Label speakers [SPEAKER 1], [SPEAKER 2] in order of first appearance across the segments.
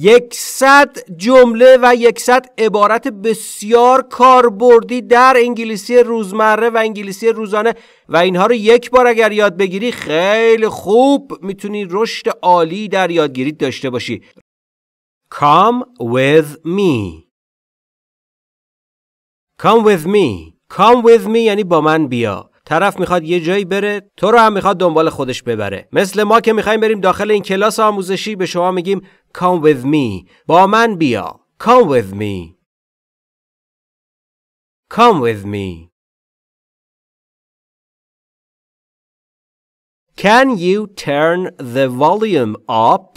[SPEAKER 1] یکصد جمله و یکصد عبارت بسیار کاربردی در انگلیسی روزمره و انگلیسی روزانه و اینها رو یک بار اگر یاد بگیری خیلی خوب میتونی رشد عالی در یادگیری داشته باشی Come with me Come with me Come with me یعنی با من بیا طرف میخواد یه جایی بره تو رو هم میخواد دنبال خودش ببره مثل ما که میخوایم بریم داخل این کلاس آموزشی به شما میگیم come with me با من بیا come with me
[SPEAKER 2] come with me
[SPEAKER 1] Can you turn the volume up?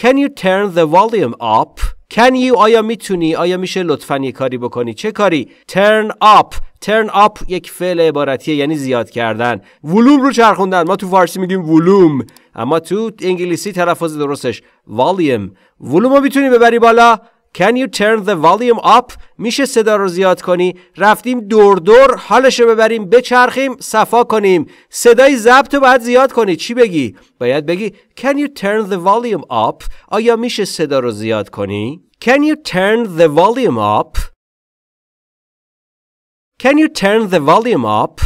[SPEAKER 1] Can you turn the volume up? Can you آیا میتونی آیا میشه لطفا یه کاری بکنی چه کاری turn up turn up یک فعل عبارتیه یعنی زیاد کردن ولوم رو چرخوندن ما تو فارسی میگیم ولوم اما تو انگلیسی تلفظ درستش volume ولوم رو میتونی ببری بالا Can you turn the volume up? میشه صدا رو زیاد کنی؟ رفتیم دور دور حالش رو ببریم بچرخیم صفا کنیم صدای ضبط رو باید زیاد کنی چی بگی؟ باید بگی Can you turn the volume up? آیا میشه صدا رو زیاد کنی؟ Can you turn the volume up? Can you turn the volume up?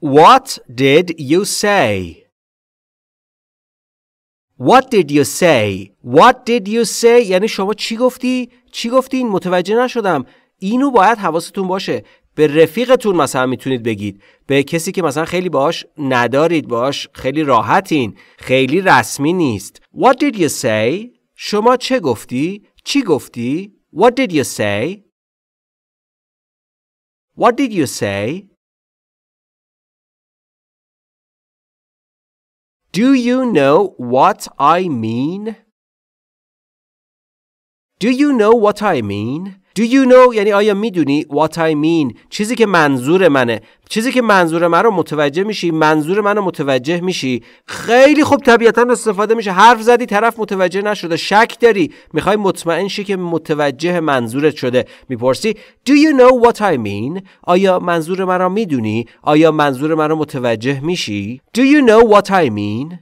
[SPEAKER 2] What did
[SPEAKER 1] you say? What did you say? What did you say? یعنی شما چی گفتی؟ چی گفتین؟ متوجه نشدم. اینو باید حواستون باشه. به رفیقتون مثلا میتونید بگید به کسی که مثلا خیلی باش ندارید باش خیلی راحتین خیلی رسمی نیست What did you say? شما چه گفتی؟ چی گفتی؟ What did you say?
[SPEAKER 2] What did you say?
[SPEAKER 1] Do you know what I mean? Do you know what I mean? Do you know یعنی آیا میدونی what I mean چیزی که منظور منه چیزی که منظور من رو متوجه میشی منظور منو متوجه میشی خیلی خوب طبیعتا استفاده میشه حرف زدی طرف متوجه نشده شک داری میخوای مطمئن شی که متوجه منظورت شده میپرسی Do you know what I mean آیا منظور من رو میدونی آیا منظور من رو متوجه میشی Do you know what I mean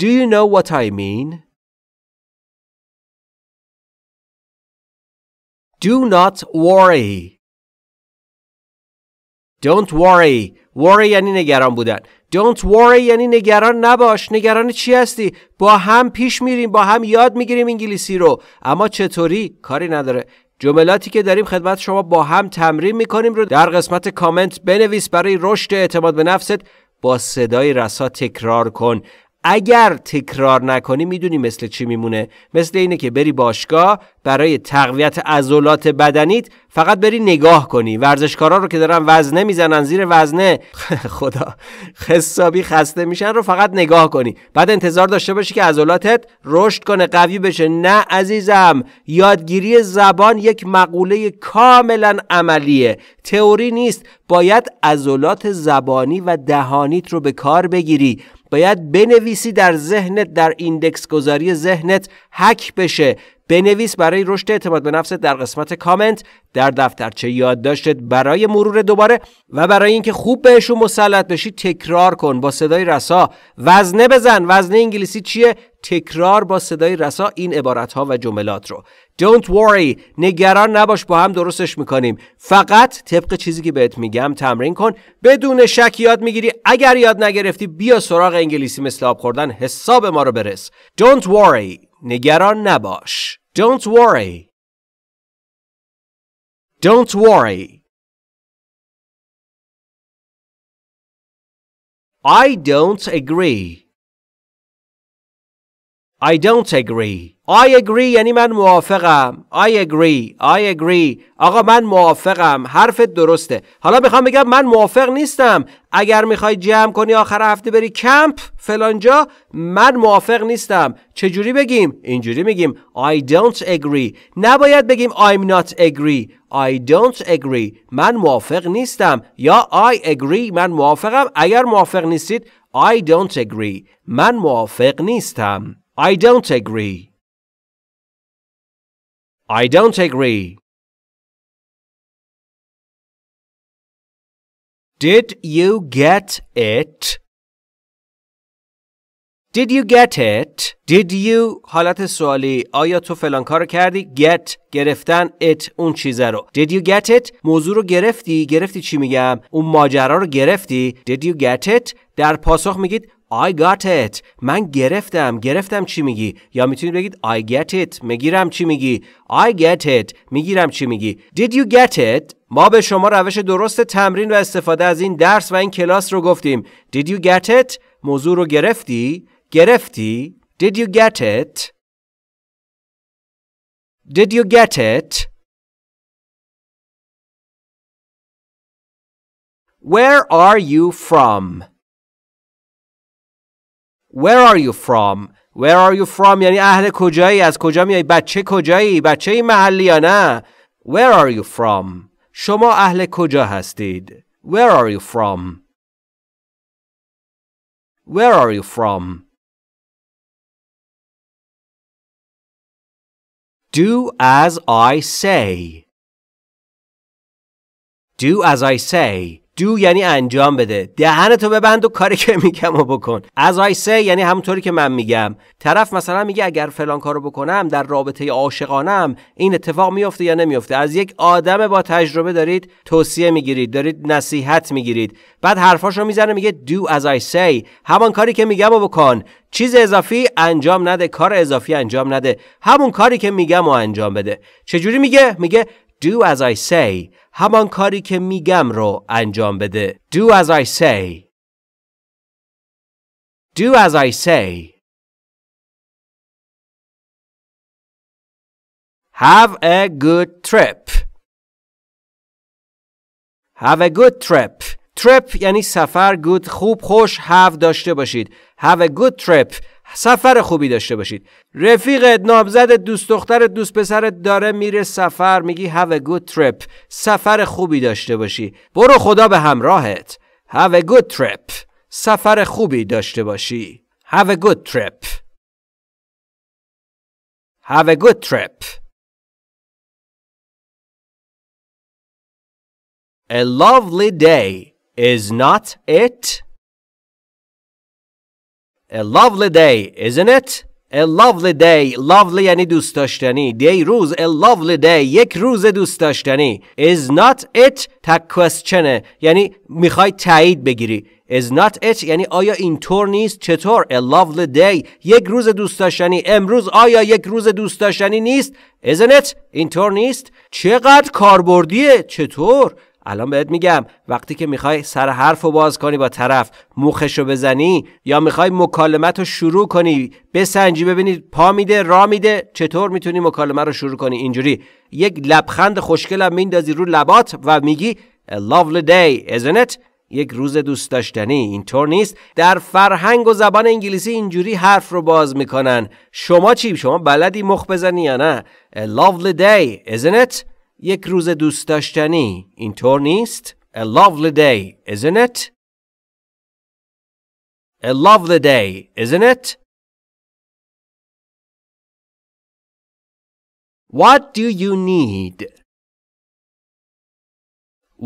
[SPEAKER 1] Do you know what I mean Do not worry. Don't worry. Worry یعنی نگران بودن. Don't worry یعنی نگران نباش. نگران چی هستی؟ با هم پیش میریم. با هم یاد میگیریم انگلیسی رو. اما چطوری؟ کاری نداره. جملاتی که داریم خدمت شما با هم تمرین میکنیم رو در قسمت کامنت بنویس برای رشد اعتماد به نفست با صدای رسا تکرار کن اگر تکرار نکنی میدونی مثل چی میمونه مثل اینه که بری باشگاه برای تقویت عضلات بدنیت فقط بری نگاه کنی ورزشکارا رو که دارن وزنه میزنن زیر وزنه خدا حسابی خسته میشن رو فقط نگاه کنی بعد انتظار داشته باشی که عضلاتت رشد کنه قوی بشه نه عزیزم یادگیری زبان یک مقوله کاملا عملیه تئوری نیست باید عضلات زبانی و دهانیت رو به کار بگیری باید بنویسی در ذهنت در ایندکس گذاری ذهنت هک بشه بنویس برای رشد اعتماد به نفست در قسمت کامنت در دفترچه یادداشتت برای مرور دوباره و برای اینکه خوب بهشون مسلط بشی تکرار کن با صدای رسا وزنه بزن وزنه انگلیسی چیه تکرار با صدای رسا این عبارت ها و جملات رو Don't worry نگران نباش با هم درستش میکنیم فقط طبق چیزی که بهت میگم تمرین کن بدون شک یاد میگیری اگر یاد نگرفتی بیا سراغ انگلیسی مثل آب خوردن حساب ما رو برس Don't worry نگران نباش Don't worry
[SPEAKER 2] Don't worry
[SPEAKER 1] I don't agree I don't agree. I agree یعنی من موافقم. I agree. I agree. آقا من موافقم. حرفت درسته. حالا میخوام بگم من موافق نیستم. اگر میخوای جمع کنی آخر هفته بری کمپ فلانجا من موافق نیستم. چجوری بگیم؟ اینجوری میگیم I don't agree. نباید بگیم I'm not agree. I don't agree. من موافق نیستم. یا I agree. من موافقم. اگر موافق نیستید I don't agree. من موافق نیستم. I don't agree. I don't agree.
[SPEAKER 2] Did you
[SPEAKER 1] get it? Did you get it? Did you حالت سوالی آیا تو فلان کارو کردی؟ Get گرفتن it اون چیزه رو. Did you get it؟ موضوع رو گرفتی؟ گرفتی چی میگم؟ اون ماجرا رو گرفتی؟ Did you get it؟ در پاسخ میگید I got it. من گرفتم. گرفتم چی میگی؟ یا میتونید بگید I get it. میگیرم چی میگی؟ I get it. میگیرم چی میگی؟ Did you get it؟ ما به شما روش درست تمرین و استفاده از این درس و این کلاس رو گفتیم. Did you get it؟ موضوع رو گرفتی؟ گرفتی؟ Did you get it? Did you get it?
[SPEAKER 2] Where are you
[SPEAKER 1] from? Where are you from? Where are you from یعنی اهل کجایی؟ از کجا میای؟ بچه کجایی؟ بچه محلی یا نه؟ Where are you from? شما اهل کجا هستید؟ Where are you from?
[SPEAKER 2] Where are you from? Do as I say.
[SPEAKER 1] Do as I say. do یعنی انجام بده دهنتو ببند و کاری که میگم و بکن از I say یعنی همونطوری که من میگم طرف مثلا میگه اگر فلان کارو بکنم در رابطه عاشقانم این اتفاق میفته یا نمیفته از یک آدم با تجربه دارید توصیه میگیرید دارید نصیحت میگیرید بعد رو میزنه میگه do as I say همان کاری که میگم و بکن چیز اضافی انجام نده کار اضافی انجام نده همون کاری که میگم و انجام بده چجوری میگه میگه do as I say همان کاری که میگم رو انجام بده. Do as I say. Do as I say.
[SPEAKER 2] Have a good trip.
[SPEAKER 1] Have a good trip. Trip یعنی سفر good خوب خوش have داشته باشید. Have a good trip. سفر خوبی داشته باشید رفیقت نامزد دوست دخترت دوست پسرت داره میره سفر میگی have a good trip سفر خوبی داشته باشی برو خدا به همراهت have a good trip سفر خوبی داشته باشی have a good trip
[SPEAKER 2] have a good trip a lovely day is not
[SPEAKER 1] it A lovely day, isn't it? A lovely day, lovely یعنی دوست داشتنی. Day روز, a lovely day, یک روز دوست داشتنی. Is not it تک questionه یعنی میخوای تایید بگیری. Is not it یعنی آیا اینطور نیست چطور a lovely day یک روز دوست داشتنی امروز آیا یک روز دوست داشتنی نیست isn't it اینطور نیست چقدر کاربردیه چطور الان بهت میگم وقتی که میخوای سر حرف رو باز کنی با طرف رو بزنی یا میخوای مکالمت رو شروع کنی بسنجی ببینی پا میده را میده چطور میتونی مکالمه رو شروع کنی اینجوری یک لبخند خوشگلم میندازی رو لبات و میگی A lovely day isn't it یک روز دوست داشتنی اینطور نیست در فرهنگ و زبان انگلیسی اینجوری حرف رو باز میکنن شما چی شما بلدی مخ بزنی یا نه A lovely day isn't it یک روز دوست داشتنی اینطور نیست؟ A lovely day, isn't it? A lovely day, isn't it?
[SPEAKER 2] What do you need?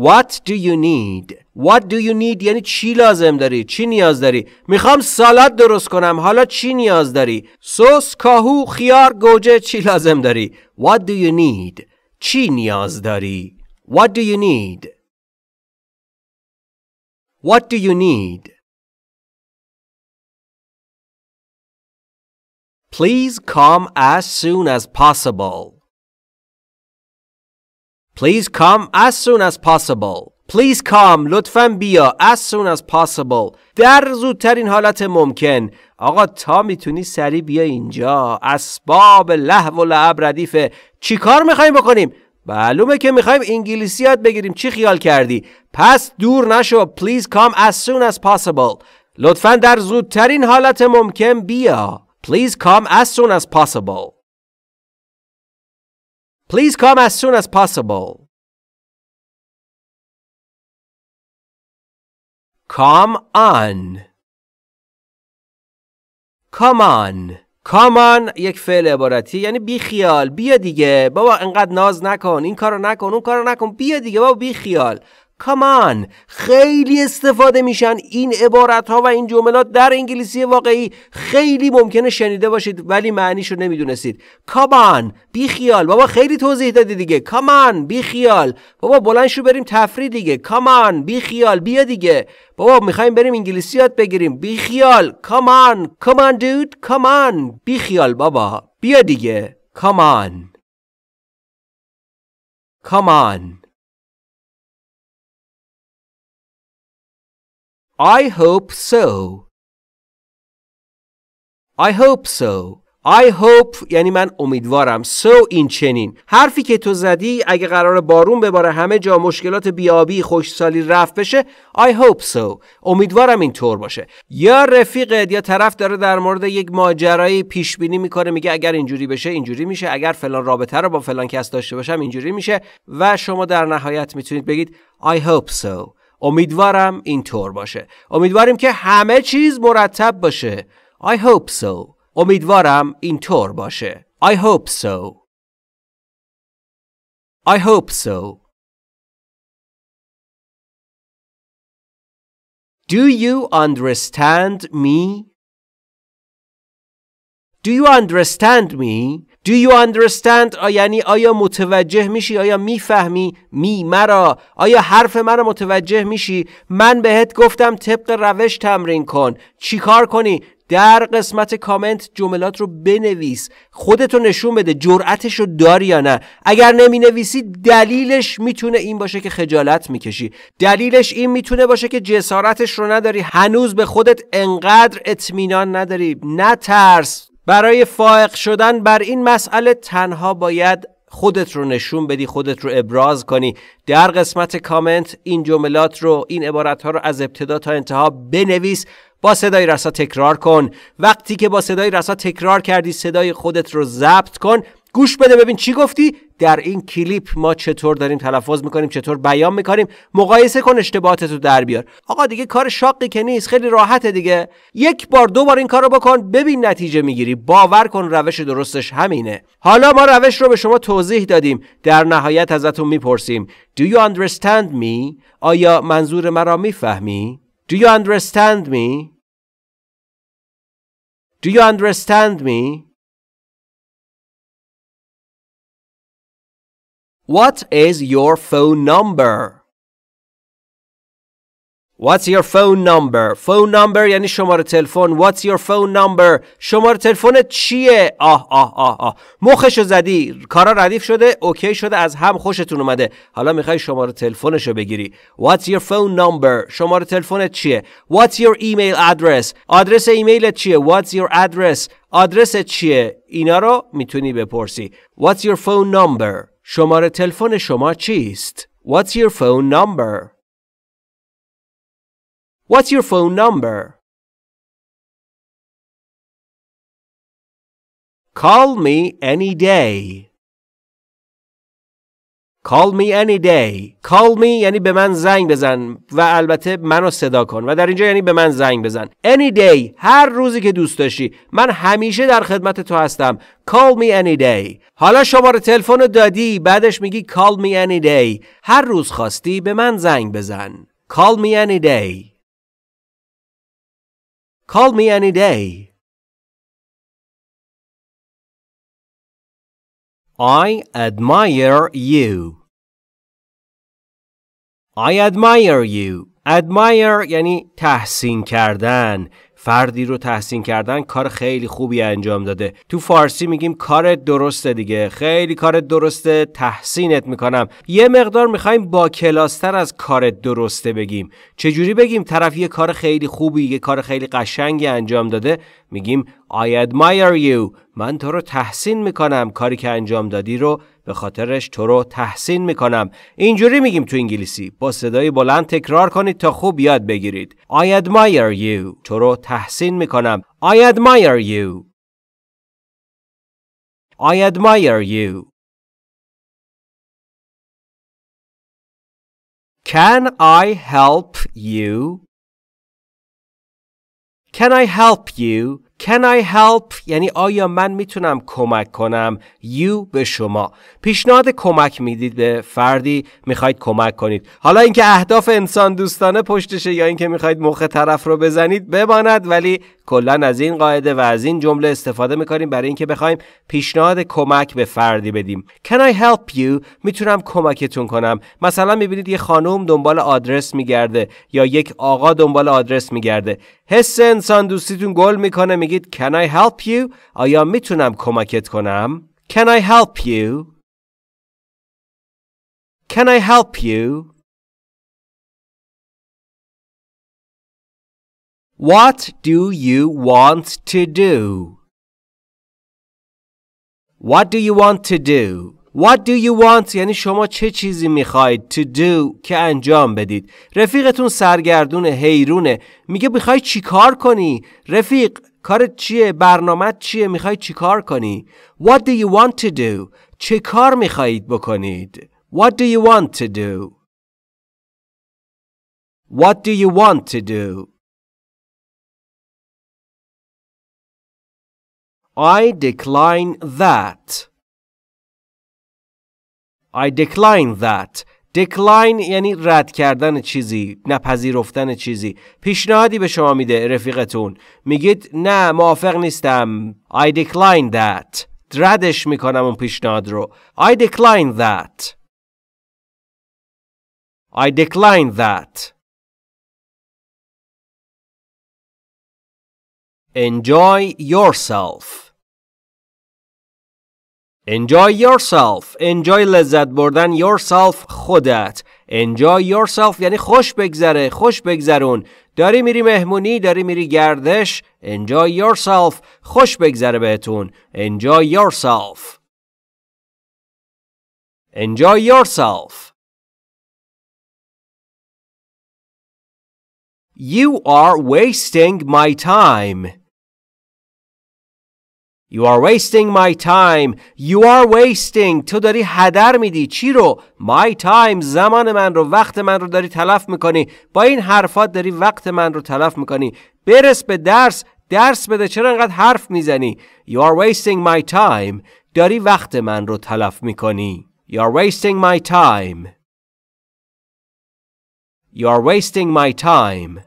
[SPEAKER 1] What do you need? What do you need یعنی چی لازم داری؟ چی نیاز داری؟ میخوام سالاد درست کنم. حالا چی نیاز داری؟ سس، کاهو، خیار، گوجه چی لازم داری؟ What do you need? چی نیاز داری؟ What do you need? What do you need? Please come as soon as possible. Please come as soon as possible. Please come لطفاً بیا as soon as possible در زودترین حالت ممکن آقا تا میتونی سریع بیا اینجا اسباب له و لعب ردیفه چیکار میخواییم بکنیم معلومه که میخوایم انگلیسی یاد بگیریم چی خیال کردی پس دور نشو please come as soon as possible لطفاً در زودترین حالت ممکن بیا please come as soon as possible please come as soon as
[SPEAKER 2] possible
[SPEAKER 1] Come on Come on Come on یک فعل عبارتی یعنی بی خیال بیا دیگه بابا انقدر ناز نکن این کارو نکن اون کارو نکن بیا دیگه بابا بی خیال کامان خیلی استفاده میشن این عبارت ها و این جملات در انگلیسی واقعی خیلی ممکنه شنیده باشید ولی معنیش رو نمیدونستید کامان بی خیال بابا خیلی توضیح دادی دیگه کامان بی خیال بابا بلند شو بریم تفریح دیگه کامان بی خیال بیا دیگه بابا میخوایم بریم انگلیسی یاد بگیریم بی خیال کامان dude Come کامان بی خیال بابا بیا دیگه کامان
[SPEAKER 2] کامان
[SPEAKER 1] I hope so. I hope so. I hope یعنی من امیدوارم سو so این چنین حرفی که تو زدی اگه قرار بارون بباره همه جا مشکلات بیابی خوشسالی رفت بشه I hope so امیدوارم اینطور باشه یا رفیقت یا طرف داره در مورد یک ماجرایی پیش بینی میکنه میگه اگر اینجوری بشه اینجوری میشه اگر فلان رابطه رو با فلان کس داشته باشم اینجوری میشه و شما در نهایت میتونید بگید I hope so امیدوارم اینطور باشه امیدواریم که همه چیز مرتب باشه I hope so امیدوارم اینطور باشه I hope so I hope so Do you understand me? Do you understand me? Do you understand یعنی آیا متوجه میشی آیا میفهمی می مرا آیا حرف مرا متوجه میشی من بهت گفتم طبق روش تمرین کن چیکار کنی در قسمت کامنت جملات رو بنویس رو نشون بده جرعتش رو داری یا نه اگر نمی نویسی دلیلش میتونه این باشه که خجالت میکشی دلیلش این میتونه باشه که جسارتش رو نداری هنوز به خودت انقدر اطمینان نداری نترس برای فائق شدن بر این مسئله تنها باید خودت رو نشون بدی خودت رو ابراز کنی در قسمت کامنت این جملات رو این عبارت ها رو از ابتدا تا انتها بنویس با صدای رسا تکرار کن وقتی که با صدای رسا تکرار کردی صدای خودت رو ضبط کن گوش بده ببین چی گفتی در این کلیپ ما چطور داریم تلفظ میکنیم چطور بیان میکنیم مقایسه کن اشتباهاتتو در بیار آقا دیگه کار شاقی که نیست خیلی راحته دیگه یک بار دو بار این کارو بکن ببین نتیجه میگیری باور کن روش درستش همینه حالا ما روش رو به شما توضیح دادیم در نهایت ازتون میپرسیم Do you understand me؟ آیا منظور مرا میفهمی؟ Do you understand me؟ Do you understand me؟
[SPEAKER 2] What is
[SPEAKER 1] your phone number? What's your phone number? Phone number یعنی شماره تلفن. What's your phone number? شماره تلفن چیه؟ آه آه آه آه. مخشو زدی. کارا ردیف شده. اوکی شده. از هم خوشتون اومده. حالا میخوای شماره تلفنشو بگیری. What's your phone number? شماره تلفن چیه؟ What's your email address? آدرس ایمیلت چیه؟ What's your address? آدرس چیه؟ اینا رو میتونی بپرسی. What's your phone number? شماره تلفن شما چیست؟ What's your phone number? What's
[SPEAKER 2] your phone number?
[SPEAKER 1] Call me any day. Call me any day Call me یعنی به من زنگ بزن و البته منو صدا کن و در اینجا یعنی به من زنگ بزن Any day هر روزی که دوست داشتی من همیشه در خدمت تو هستم Call me any day حالا شماره تلفن دادی بعدش میگی Call me any day هر روز خواستی به من زنگ بزن Call me any day Call me any day
[SPEAKER 2] I admire you.
[SPEAKER 1] I admire you. Admire یعنی تحسین کردن فردی رو تحسین کردن کار خیلی خوبی انجام داده تو فارسی میگیم کارت درسته دیگه خیلی کارت درسته تحسینت میکنم یه مقدار میخوایم با کلاستر از کارت درسته بگیم چجوری بگیم طرف یه کار خیلی خوبی یه کار خیلی قشنگی انجام داده میگیم I admire you من تو رو تحسین میکنم کاری که انجام دادی رو به خاطرش تو رو تحسین میکنم اینجوری میگیم تو انگلیسی با صدای بلند تکرار کنید تا خوب یاد بگیرید I admire you تو رو تحسین میکنم I admire you
[SPEAKER 2] I admire you Can I help you?
[SPEAKER 1] Can I help you? Can I help یعنی آیا من میتونم کمک کنم you به شما پیشنهاد کمک میدید به فردی میخواید کمک کنید حالا اینکه اهداف انسان دوستانه پشتشه یا اینکه میخواید مخ طرف رو بزنید بماند ولی کلا از این قاعده و از این جمله استفاده میکنیم برای اینکه بخوایم پیشنهاد کمک به فردی بدیم Can I help you میتونم کمکتون کنم مثلا میبینید یه خانوم دنبال آدرس میگرده یا یک آقا دنبال آدرس میگرده حس انسان دوستیتون گل میکنه میگید Can I help you؟ آیا میتونم کمکت کنم؟ Can I help you?
[SPEAKER 2] Can I help you?
[SPEAKER 1] What do you want to do? What do you want to do? What do you want یعنی شما چه چیزی میخواید to do که انجام بدید رفیقتون سرگردون حیرونه میگه میخوای چیکار کنی رفیق کارت چیه برنامه چیه میخوای چیکار کنی What do you want to do چه کار میخواهید بکنید What do you want to do What do you want to do I decline that I decline that decline یعنی رد کردن چیزی نپذیرفتن چیزی پیشنهادی به شما میده رفیقتون میگید نه موافق نیستم I decline that ردش میکنم اون پیشنهاد رو I decline that I decline that
[SPEAKER 2] Enjoy yourself
[SPEAKER 1] Enjoy yourself. Enjoy لذت بردن yourself خودت. Enjoy yourself یعنی خوش بگذره. خوش بگذرون. داری میری مهمونی. داری میری گردش. Enjoy yourself. خوش بگذره بهتون. Enjoy yourself. Enjoy yourself. You are wasting my time. You are wasting my time. You are wasting. تو داری هدر میدی. چی رو؟ My time. زمان من رو. وقت من رو داری تلف میکنی. با این حرفات داری وقت من رو تلف میکنی. برس به درس. درس بده. چرا انقدر حرف میزنی؟ You are wasting my time. داری وقت من رو تلف میکنی. You are wasting my time. You are wasting my time.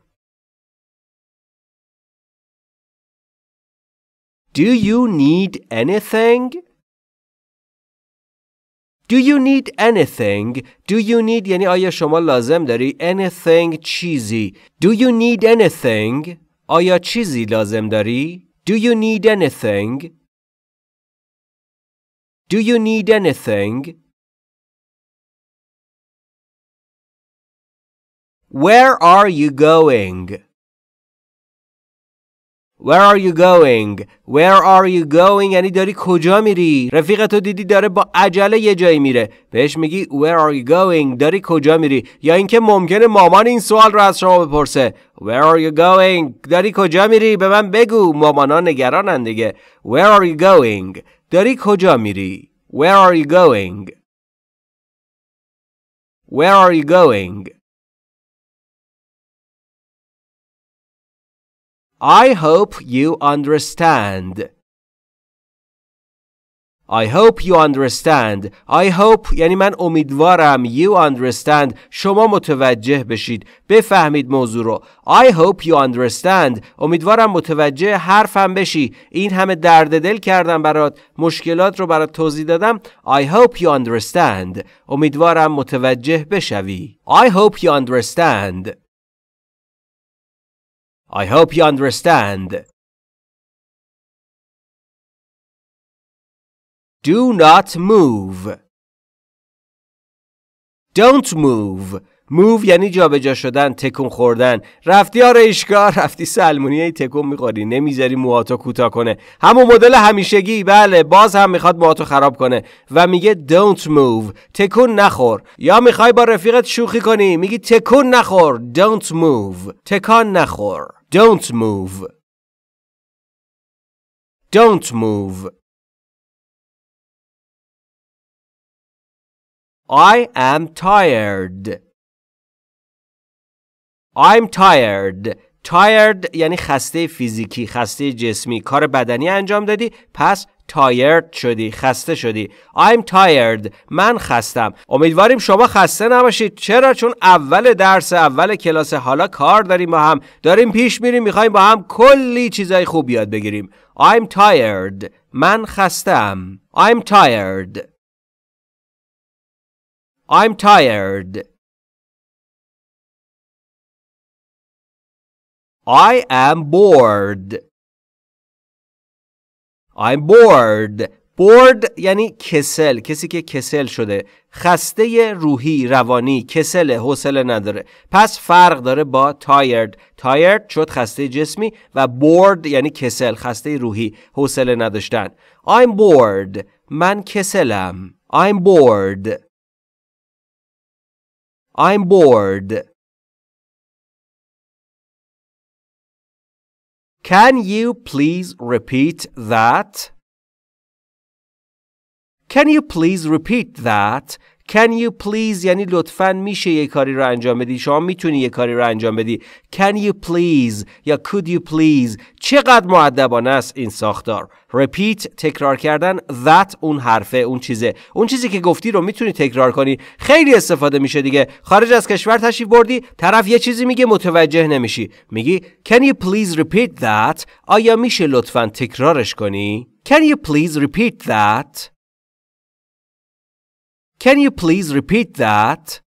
[SPEAKER 2] Do you need
[SPEAKER 1] anything? Do you need anything? Do you need یعنی آیا شما لازم داری anything چیزی Do you need anything? آیا چیزی لازم داری؟ Do you need anything? Do you need anything?
[SPEAKER 2] Where are you going?
[SPEAKER 1] Where are you going? Where are you going? یعنی داری کجا میری؟ رفیقتو دیدی داره با عجله یه جایی میره. بهش میگی Where are you going? داری کجا میری؟ یا اینکه ممکنه مامان این سوال رو از شما بپرسه. Where are you going? داری کجا میری؟ به من بگو. مامانا نگرانن دیگه. Where are you going? داری کجا میری؟ Where are you going?
[SPEAKER 2] Where are you going?
[SPEAKER 1] I hope you understand. I hope you understand. I hope یعنی من امیدوارم you understand شما متوجه بشید بفهمید موضوع رو I hope you understand امیدوارم متوجه حرفم بشی این همه درد دل کردم برات مشکلات رو برات توضیح دادم I hope you understand امیدوارم متوجه بشوی I hope you understand
[SPEAKER 2] I hope you understand.
[SPEAKER 1] Do not move. Don't move. move یعنی جابجا شدن، تکون خوردن. رفتی آره ایشگاه، رفتی سلمونیه تکون میخوری، نمیذاری موهاتو کوتاه کنه. همون مدل همیشگی، بله، باز هم میخواد موهاتو خراب کنه و میگه don't move، تکون نخور. یا میخوای با رفیقت شوخی کنی، میگی تکون نخور، don't move، تکان نخور. Don't move. Don't move.
[SPEAKER 2] I am
[SPEAKER 1] tired. I'm tired. Tired یعنی خسته فیزیکی، خسته جسمی، کار بدنی انجام دادی، پس tired شدی خسته شدی I'm tired من خستم امیدواریم شما خسته نباشید چرا چون اول درس اول کلاس حالا کار داریم با هم داریم پیش میریم میخوایم با هم کلی چیزای خوب یاد بگیریم I'm tired من خستم I'm tired I'm
[SPEAKER 2] tired
[SPEAKER 1] I am bored I'm bored bored یعنی کسل کسی که کسل شده خسته روحی روانی کسل حوصله نداره پس فرق داره با tired tired شد خسته جسمی و bored یعنی کسل خسته روحی حوصله نداشتن I'm bored من کسلم I'm bored
[SPEAKER 2] I'm bored Can you please repeat that?
[SPEAKER 1] Can you please repeat that? can you please یعنی لطفا میشه یه کاری رو انجام بدی شما میتونی یه کاری رو انجام بدی can you please یا could you please چقدر معدبانه است این ساختار repeat تکرار کردن that اون حرفه اون چیزه اون چیزی که گفتی رو میتونی تکرار کنی خیلی استفاده میشه دیگه خارج از کشور تشریف بردی طرف یه چیزی میگه متوجه نمیشی میگی can you please repeat that آیا میشه لطفا تکرارش کنی can you please repeat that Can you please repeat
[SPEAKER 2] that?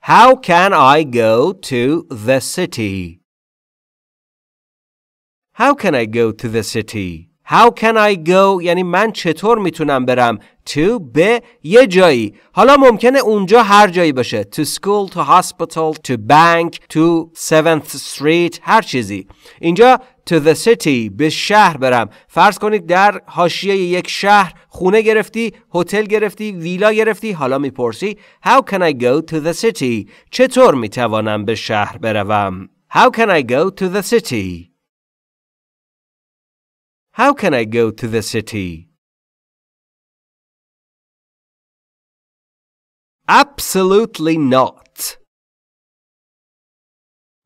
[SPEAKER 2] How
[SPEAKER 1] can I go to the city? How can I go to the city? How can I go یعنی من چطور میتونم برم to به یه جایی حالا ممکنه اونجا هر جایی باشه to school to hospital to bank to 7th street هر چیزی اینجا to the city به شهر برم فرض کنید در حاشیه یک شهر خونه گرفتی هتل گرفتی ویلا گرفتی حالا میپرسی how can I go to the city چطور میتوانم به شهر بروم how can I go to the city how can I go to the city
[SPEAKER 2] absolutely not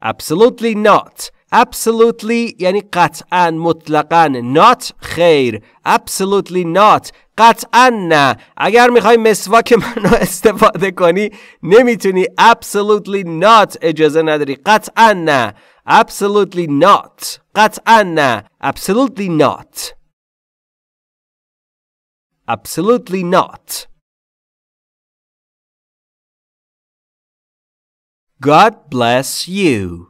[SPEAKER 1] absolutely not Absolutely یعنی قطعا مطلقا not خیر Absolutely not قطعا نه اگر میخوای مسواک منو استفاده کنی نمیتونی Absolutely not اجازه نداری قطعا نه Absolutely not قطعا نه Absolutely not
[SPEAKER 2] Absolutely not
[SPEAKER 1] God bless you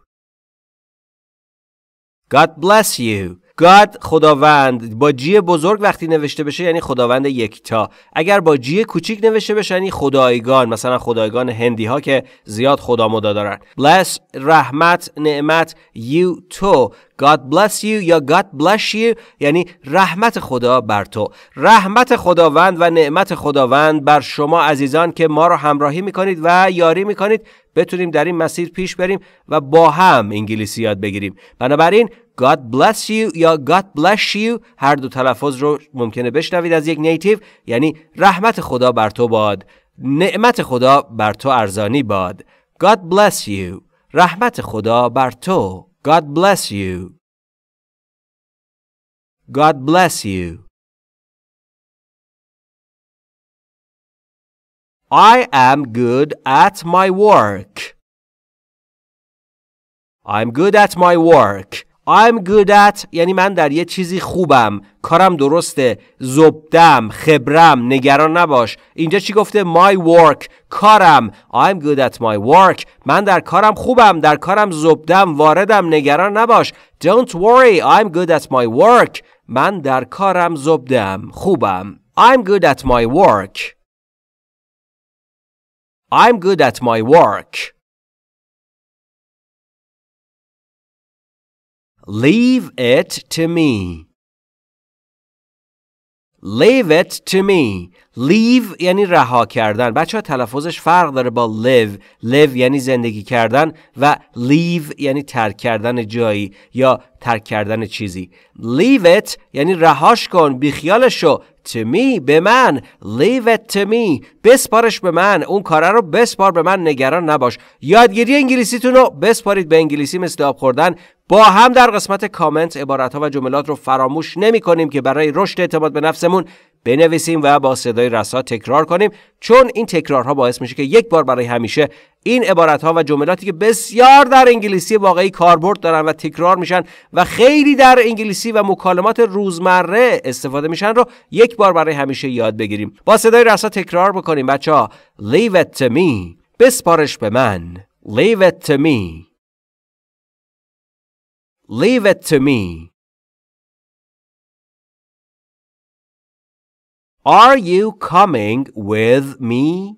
[SPEAKER 1] God bless you. گاد خداوند با جی بزرگ وقتی نوشته بشه یعنی خداوند یکتا اگر با جی کوچیک نوشته بشه یعنی خدایگان مثلا خدایگان هندی ها که زیاد خدا مدا دارن bless رحمت نعمت you تو God bless you یا God bless you یعنی رحمت خدا بر تو رحمت خداوند و نعمت خداوند بر شما عزیزان که ما را همراهی میکنید و یاری میکنید بتونیم در این مسیر پیش بریم و با هم انگلیسی یاد بگیریم بنابراین God bless you یا God bless you هر دو تلفظ رو ممکنه بشنوید از یک نیتیو یعنی رحمت خدا بر تو باد نعمت خدا بر تو ارزانی باد God bless you رحمت خدا بر تو God bless you
[SPEAKER 2] God bless you I am good at my work.
[SPEAKER 1] I'm good at my work. I'm good at یعنی من در یه چیزی خوبم کارم درسته زبدم خبرم نگران نباش اینجا چی گفته my work کارم I'm good at my work من در کارم خوبم در کارم زبدم واردم نگران نباش Don't worry I'm good at my work من در کارم زبدم خوبم I'm good at my work I'm good at my work
[SPEAKER 2] Leave
[SPEAKER 1] it to me. Leave it to me. Leave یعنی رها کردن. بچه ها تلفظش فرق داره با live. live یعنی زندگی کردن و leave یعنی ترک کردن جایی یا ترک کردن چیزی leave it یعنی رهاش کن بیخیالش شو to me به من leave it to me بسپارش به من اون کاره رو بسپار به من نگران نباش یادگیری انگلیسیتون رو بسپارید به انگلیسی مثل آب خوردن با هم در قسمت کامنت عبارت ها و جملات رو فراموش نمی کنیم که برای رشد اعتماد به نفسمون بنویسیم و با صدای رسا تکرار کنیم چون این تکرارها باعث میشه که یک بار برای همیشه این عبارت ها و جملاتی که بسیار در انگلیسی واقعی کاربرد دارن و تکرار میشن و خیلی در انگلیسی و مکالمات روزمره استفاده میشن رو یک بار برای همیشه یاد بگیریم با صدای رسا تکرار بکنیم بچه ها leave it to me بسپارش به من leave it to me leave it to me
[SPEAKER 2] Are you
[SPEAKER 1] coming with me?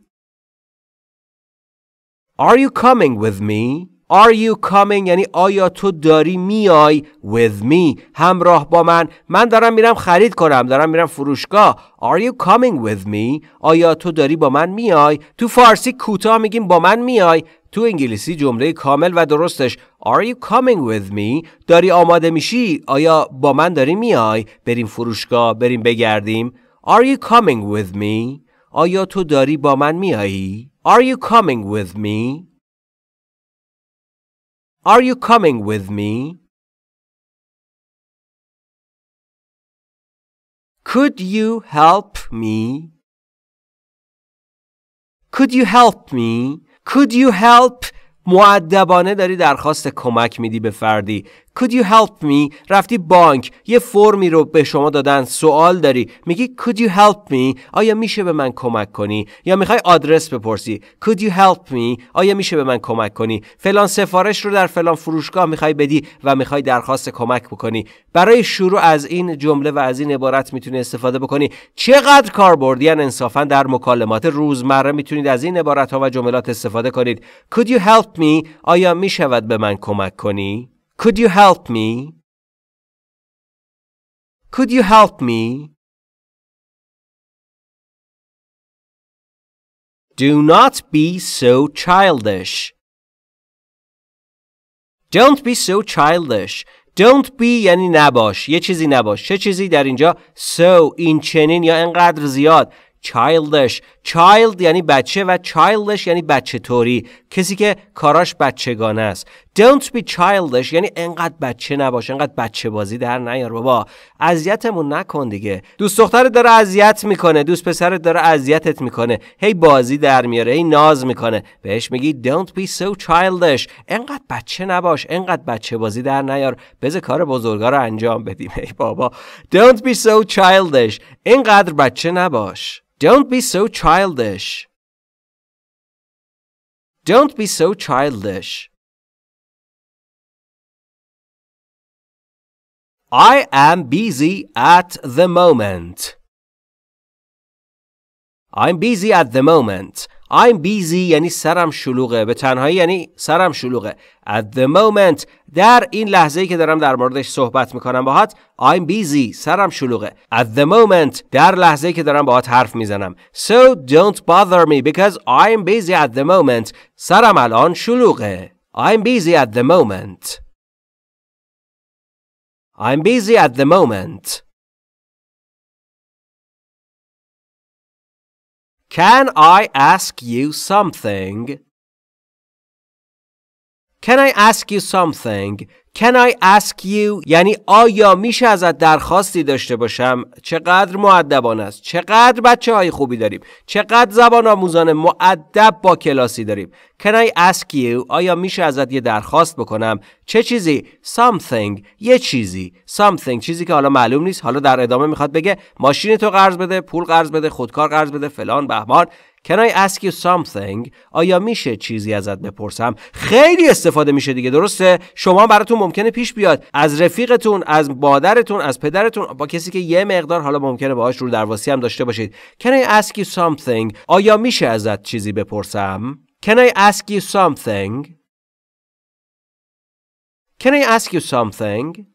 [SPEAKER 1] Are you coming with me? Are you coming یعنی آیا تو داری میای with me همراه با من من دارم میرم خرید کنم دارم میرم فروشگاه Are you coming with me آیا تو داری با من میای تو فارسی کوتاه میگیم با من میای تو انگلیسی جمله کامل و درستش Are you coming with me داری آماده میشی آیا با من داری میای بریم فروشگاه بریم بگردیم Are you coming with me? آیا تو داری با من میایی؟ Are you coming with me? Are you coming with me?
[SPEAKER 2] Could you help me?
[SPEAKER 1] Could you help me? Could you help? معدبانه داری درخواست کمک میدی به فردی could you help me رفتی بانک یه فرمی رو به شما دادن سوال داری میگی could you help me آیا میشه به من کمک کنی یا میخوای آدرس بپرسی could you help me آیا میشه به من کمک کنی فلان سفارش رو در فلان فروشگاه میخوای بدی و میخوای درخواست کمک بکنی برای شروع از این جمله و از این عبارت میتونی استفاده بکنی چقدر کاربردیان انصافا در مکالمات روزمره میتونید از این عبارت ها و جملات استفاده کنید could you help me آیا میشود به من کمک کنی Could you help me? Could you help me?
[SPEAKER 2] Do not be so childish.
[SPEAKER 1] Don't be so childish. Don't be یعنی نباش یه چیزی نباش چه چیزی در اینجا so این چنین یا انقدر زیاد childish child یعنی بچه و childish یعنی بچه طوری کسی که کاراش بچگانه است Don't be childish یعنی انقدر بچه نباش انقدر بچه بازی در نیار بابا اذیتمون نکن دیگه دوست دخترت داره اذیت میکنه دوست پسرت داره اذیتت میکنه هی بازی در میاره هی hey, ناز میکنه بهش میگی don't be so childish انقدر بچه نباش انقدر بچه بازی در نیار بذار کار بزرگا رو انجام بدیم هی بابا don't be so childish انقدر بچه نباش don't be so childish Don't be so
[SPEAKER 2] childish.
[SPEAKER 1] I am busy at the moment. I'm busy at the moment. I'm busy یعنی سرم شلوغه به تنهایی یعنی سرم شلوغه at the moment در این لحظه که دارم در موردش صحبت میکنم باهات I'm busy سرم شلوغه at the moment در لحظه که دارم باهات حرف میزنم so don't bother me because I'm busy at the moment سرم الان شلوغه I'm busy at the moment
[SPEAKER 2] I'm busy at the moment.
[SPEAKER 1] Can I ask you something? Can I ask you something? Can I ask you یعنی آیا میشه ازت درخواستی داشته باشم چقدر معدبان است چقدر بچه های خوبی داریم چقدر زبان آموزان معدب با کلاسی داریم Can I ask you آیا میشه ازت یه درخواست بکنم چه چیزی something یه چیزی something چیزی که حالا معلوم نیست حالا در ادامه میخواد بگه ماشین تو قرض بده پول قرض بده خودکار قرض بده فلان بهمان Can I ask you something? آیا میشه چیزی ازت بپرسم؟ خیلی استفاده میشه دیگه درسته؟ شما براتون ممکنه پیش بیاد از رفیقتون، از بادرتون از پدرتون با کسی که یه مقدار حالا ممکنه باهاش رو درواسی هم داشته باشید. Can I ask you something? آیا میشه ازت چیزی بپرسم؟ Can I ask you something? Can I ask you something?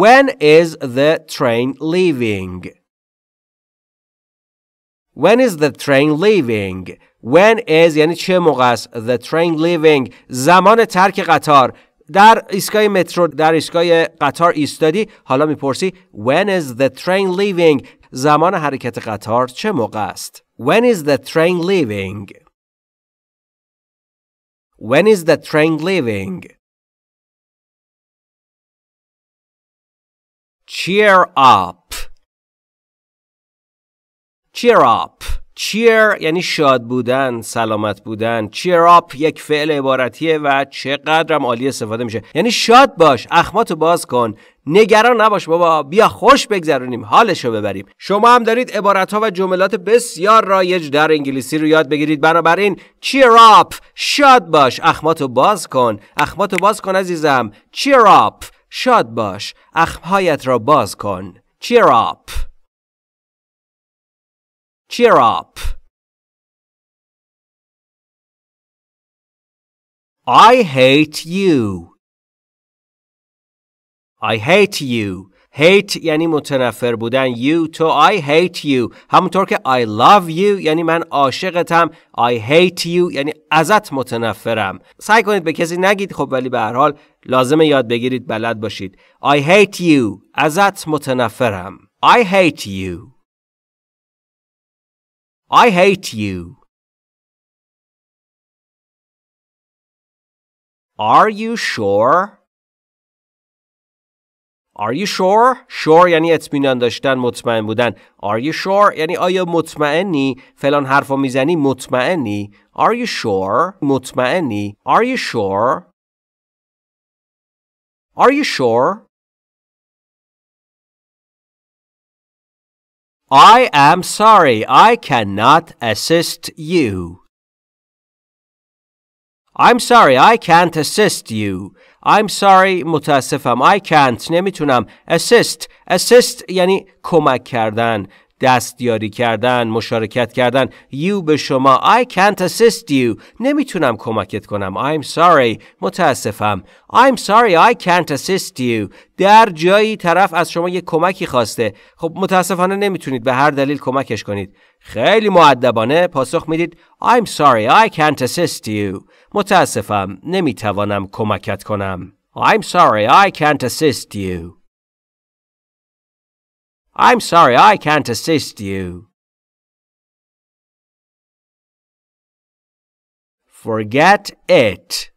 [SPEAKER 2] When is the
[SPEAKER 1] train leaving? When is the train leaving? When is یعنی چه موقع است the train leaving زمان ترک قطار در ایستگاه مترو در ایستگاه قطار ایستادی حالا میپرسی when is the train leaving زمان حرکت قطار چه موقع است when is the train leaving when is the train leaving cheer up cheer up cheer یعنی شاد بودن سلامت بودن cheer up یک فعل عبارتیه و چقدرم عالی استفاده میشه یعنی شاد باش اخماتو باز کن نگران نباش بابا بیا خوش بگذرونیم حالشو ببریم شما هم دارید عبارت ها و جملات بسیار رایج در انگلیسی رو یاد بگیرید بنابراین cheer up شاد باش اخماتو باز کن اخماتو باز کن عزیزم cheer up شاد باش. اخمهایت را باز کن. Cheer up. Cheer up.
[SPEAKER 2] I hate
[SPEAKER 1] you. I hate you. hate یعنی متنفر بودن you تو I hate you همونطور که I love you یعنی من عاشقتم I hate you یعنی ازت متنفرم سعی کنید به کسی نگید خب ولی به هر حال لازمه یاد بگیرید بلد باشید I hate you ازت متنفرم I hate you I hate
[SPEAKER 2] you Are
[SPEAKER 1] you sure? Are you sure? Sure یعنی اطمینان داشتن مطمئن بودن Are you sure؟ یعنی آیا مطمئنی؟ فلان حرفا میزنی مطمئنی؟ Are you sure؟ مطمئنی؟ Are you sure؟
[SPEAKER 2] Are you sure? I am sorry, I cannot assist
[SPEAKER 1] you. I'm sorry, I can't assist you. I'm sorry متاسفم I can't نمیتونم assist assist یعنی کمک کردن دستیاری کردن، مشارکت کردن You به شما I can't assist you نمیتونم کمکت کنم I'm sorry متاسفم I'm sorry I can't assist you در جایی طرف از شما یک کمکی خواسته خب متاسفانه نمیتونید به هر دلیل کمکش کنید خیلی معدبانه پاسخ میدید I'm sorry I can't assist you متاسفم نمیتوانم کمکت کنم I'm sorry I can't assist you
[SPEAKER 2] I'm sorry I can't assist you. Forget it.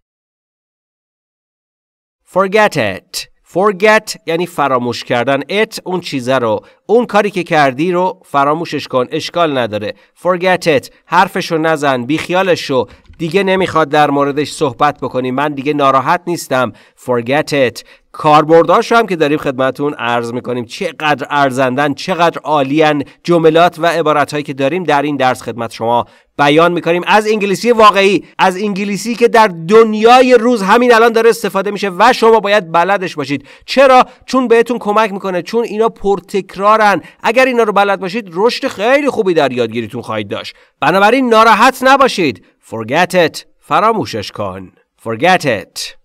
[SPEAKER 1] Forget it. Forget یعنی فراموش کردن it اون چیزه رو اون کاری که کردی رو فراموشش کن اشکال نداره forget it حرفشو نزن بیخیالش شو. دیگه نمیخواد در موردش صحبت بکنی من دیگه ناراحت نیستم forget it کاربردهاش هم که داریم خدمتون عرض میکنیم چقدر ارزندن چقدر عالیان جملات و هایی که داریم در این درس خدمت شما بیان میکنیم از انگلیسی واقعی از انگلیسی که در دنیای روز همین الان داره استفاده میشه و شما باید بلدش باشید چرا چون بهتون کمک میکنه چون اینا پرتکرارن اگر اینا رو بلد باشید رشد خیلی خوبی در یادگیریتون خواهید داشت بنابراین ناراحت نباشید forget it فراموشش کن forget it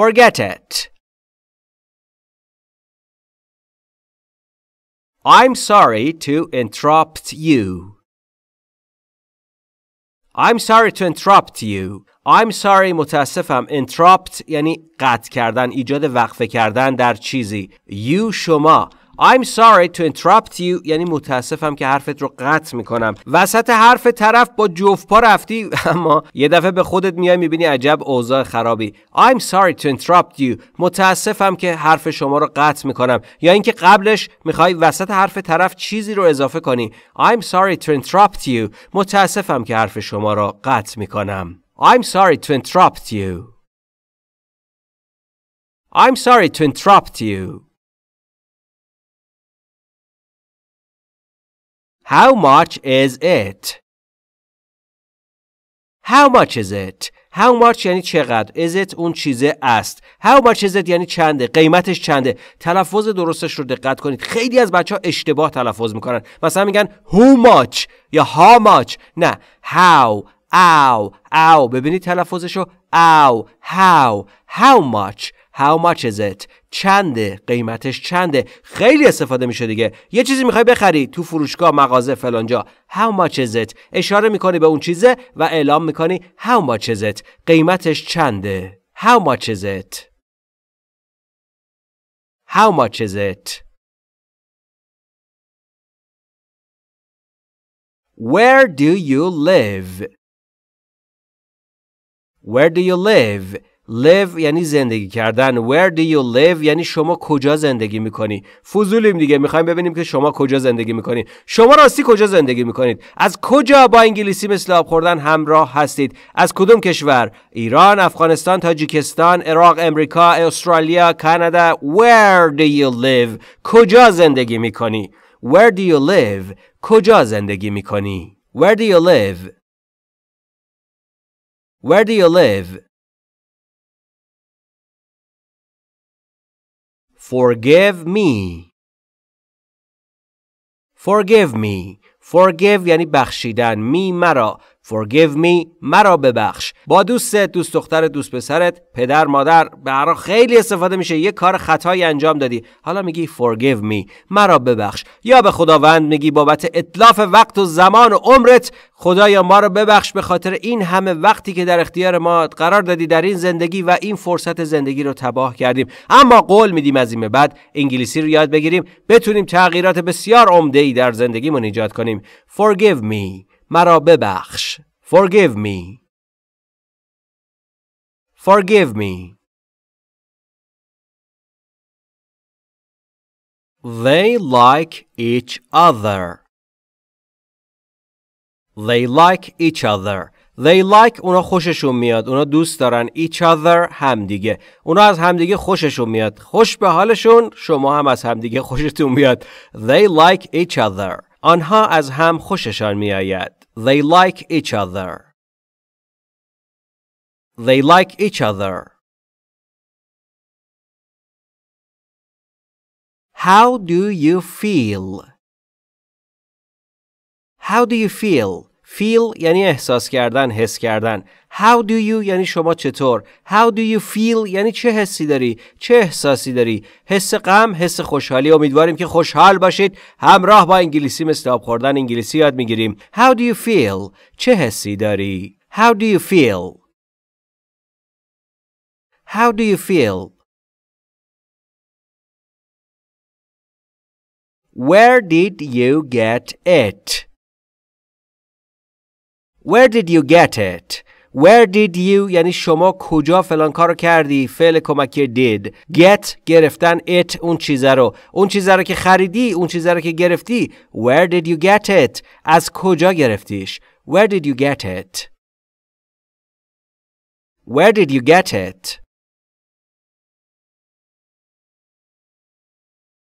[SPEAKER 1] Forget it.
[SPEAKER 2] I'm sorry to interrupt
[SPEAKER 1] you. I'm sorry to interrupt you. I'm sorry متاسفم interrupt یعنی قطع کردن ایجاد وقفه کردن در چیزی you شما I'm sorry to interrupt you یعنی متاسفم که حرفت رو قطع میکنم وسط حرف طرف با جوف پا رفتی اما یه دفعه به خودت میای میبینی عجب اوضاع خرابی I'm sorry to interrupt you متاسفم که حرف شما رو قطع میکنم یا اینکه قبلش میخوای وسط حرف طرف چیزی رو اضافه کنی I'm sorry to interrupt you متاسفم که حرف شما رو قطع میکنم I'm sorry to interrupt you I'm sorry to interrupt you How much is it? How much is it? How much یعنی چقدر Is it اون چیزه است How much is it یعنی چنده قیمتش چنده تلفظ درستش رو دقت کنید خیلی از بچه ها اشتباه تلفظ میکنن مثلا میگن How much یا how much نه How How. How. ببینید تلفظش رو how How How much How much is it? چنده قیمتش چنده خیلی استفاده میشه دیگه یه چیزی میخوای بخری تو فروشگاه مغازه فلانجا How much is it? اشاره میکنی به اون چیزه و اعلام میکنی How much is it? قیمتش چنده How much is it?
[SPEAKER 2] How much is it?
[SPEAKER 1] Where do you live? Where do you live? live یعنی زندگی کردن where do you live یعنی شما کجا زندگی میکنی فضولیم دیگه میخوایم ببینیم که شما کجا زندگی میکنید شما راستی کجا زندگی میکنید از کجا با انگلیسی مثل آب خوردن همراه هستید از کدوم کشور ایران افغانستان تاجیکستان عراق امریکا استرالیا کانادا where do you live کجا زندگی میکنی where do you live کجا زندگی میکنی where do you live Where do you live? forgive me forgive me forgive یعنی بخشیدن Me مرا forgive me مرا ببخش با دوست دوست دختر دوست پسرت پدر مادر برا خیلی استفاده میشه یه کار خطایی انجام دادی حالا میگی forgive me مرا ببخش یا به خداوند میگی بابت اطلاف وقت و زمان و عمرت خدایا ما رو ببخش به خاطر این همه وقتی که در اختیار ما قرار دادی در این زندگی و این فرصت زندگی رو تباه کردیم اما قول میدیم از این به بعد انگلیسی رو یاد بگیریم بتونیم تغییرات بسیار عمده ای در زندگیمون ایجاد کنیم forgive me مرا ببخش forgive me
[SPEAKER 2] forgive me
[SPEAKER 1] They like each other. They like each other. They like اونا خوششون میاد. اونا دوست دارن each other همدیگه. اونا از همدیگه خوششون میاد. خوش به حالشون شما هم از همدیگه خوشتون میاد. They like each other. آنها از هم خوششان میآید. They like each other.
[SPEAKER 2] They like each other.
[SPEAKER 1] How do you feel? How do you feel? feel یعنی احساس کردن حس کردن how do you یعنی شما چطور how do you feel یعنی چه حسی داری چه احساسی داری حس غم حس خوشحالی امیدواریم که خوشحال باشید همراه با انگلیسی مثل آب خوردن انگلیسی یاد میگیریم how do you feel چه حسی داری how do you feel
[SPEAKER 2] how do you feel Where did you get it?
[SPEAKER 1] Where did you get it? Where did you یعنی شما کجا فلان کارو کردی فعل کمکی did get گرفتن it اون چیزه رو اون چیزه رو که خریدی اون چیزه رو که گرفتی Where did you get it از کجا گرفتیش Where did you get it
[SPEAKER 2] Where did you get it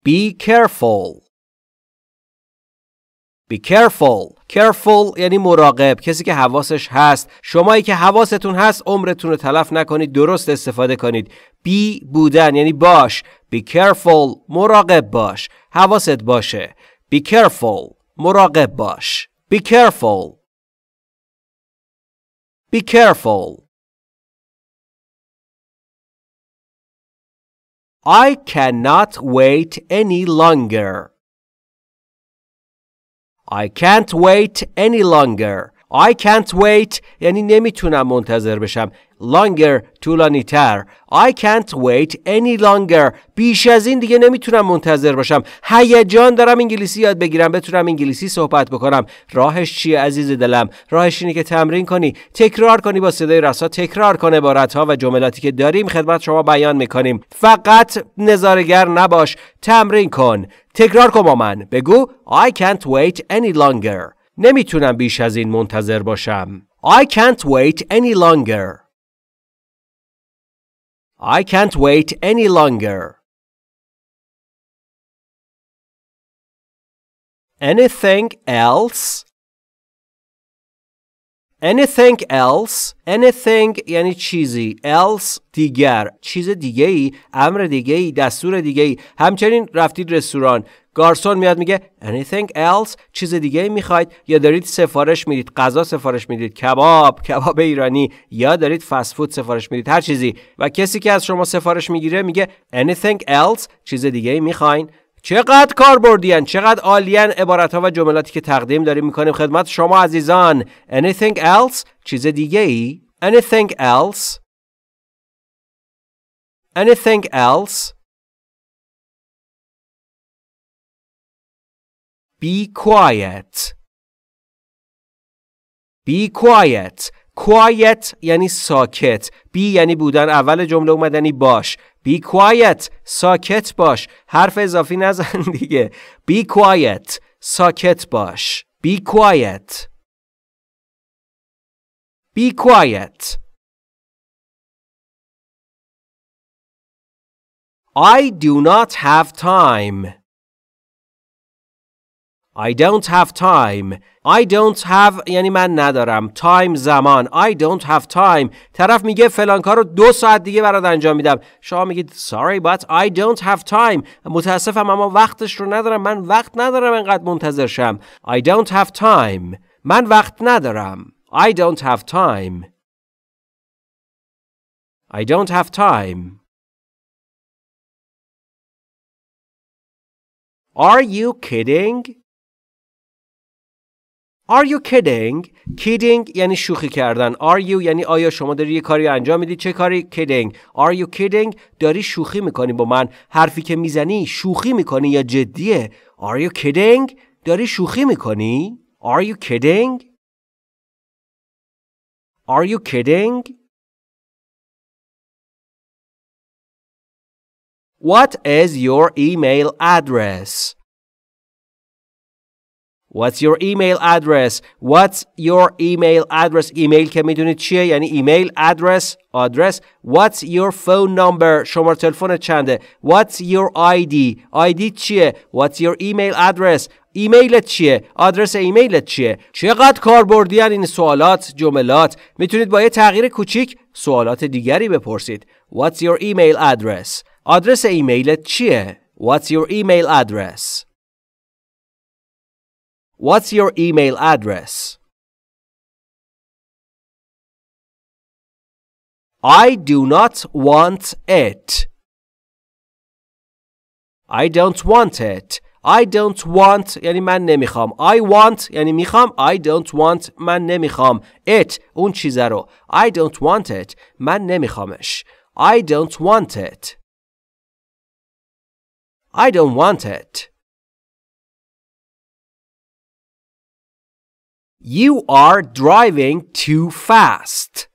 [SPEAKER 1] Be careful Be careful. Careful یعنی مراقب. کسی که حواسش هست. شمایی که حواستون هست عمرتون رو تلف نکنید. درست استفاده کنید. بی بودن یعنی باش. Be careful. مراقب باش. حواست باشه. Be careful. مراقب باش. Be careful. Be careful.
[SPEAKER 2] I cannot
[SPEAKER 1] wait any longer. I can't wait any longer. I can't wait یعنی نمیتونم منتظر بشم longer طولانی تر I can't wait any longer بیش از این دیگه نمیتونم منتظر باشم هیجان دارم انگلیسی یاد بگیرم بتونم انگلیسی صحبت بکنم راهش چیه عزیز دلم راهش اینه که تمرین کنی تکرار کنی با صدای رسا تکرار کنه با ها و جملاتی که داریم خدمت شما بیان میکنیم فقط نظارگر نباش تمرین کن تکرار کن با من بگو I can't wait any longer نمیتونم بیش از این منتظر باشم. I can't wait any longer. I can't wait any longer.
[SPEAKER 2] Anything else?
[SPEAKER 1] Anything else Anything یعنی چیزی Else دیگر چیز دیگه ای امر دیگه ای دستور دیگه ای همچنین رفتید رستوران گارسون میاد میگه anything else چیز دیگه میخواید یا دارید سفارش میدید غذا سفارش میدید کباب کباب ایرانی یا دارید فست فود سفارش میدید هر چیزی و کسی که از شما سفارش میگیره میگه anything else چیز دیگه میخواین چقدر کاربردیان چقدر عالیان عبارت ها و جملاتی که تقدیم داریم میکنیم خدمت شما عزیزان anything else چیز دیگه ای anything else anything else
[SPEAKER 2] Be quiet.
[SPEAKER 1] Be quiet. Quiet یعنی ساکت. بی یعنی بودن. اول جمله اومدنی یعنی باش. Be quiet. ساکت باش. حرف اضافی نزن دیگه. Be quiet. ساکت باش. Be quiet. Be quiet.
[SPEAKER 2] I do not have
[SPEAKER 1] time. I don't have time I don't have یعنی من ندارم time زمان I don't have time طرف میگه فلان کار رو دو ساعت دیگه برات انجام میدم شما میگید sorry but I don't have time متاسفم اما وقتش رو ندارم من وقت ندارم انقدر منتظر شم I don't have time من وقت ندارم I don't have time
[SPEAKER 2] I don't have time
[SPEAKER 1] Are you kidding? Are you kidding? Kidding یعنی شوخی کردن. Are you یعنی آیا شما داری یه کاری انجام میدی؟ چه کاری؟ Kidding. Are you kidding؟ داری شوخی میکنی با من. حرفی که میزنی شوخی میکنی یا جدیه؟ Are you kidding؟ داری شوخی میکنی؟ Are you kidding؟ Are you kidding؟
[SPEAKER 2] What is your
[SPEAKER 1] email address? What's your email address? What's your email address? ایمیل که میدونید چیه یعنی ایمیل address address. What's your phone number? شماره تلفن چنده؟ What's your ID? ID چیه؟ What's your email address? ایمیلت چیه آدرس ایمیلت چیه چقدر کاربردی این سوالات جملات میتونید با یه تغییر کوچیک سوالات دیگری بپرسید What's your email address آدرس ایمیلت چیه What's your email address What's your email
[SPEAKER 2] address?
[SPEAKER 1] I do not want it. I don't want it. I don't want یعنی من نمیخوام I want یعنی میخوام I don't want من نمیخوام It اون چیزه رو I don't want it من نمیخوامش I don't want it
[SPEAKER 2] I don't want it
[SPEAKER 1] You are driving too fast.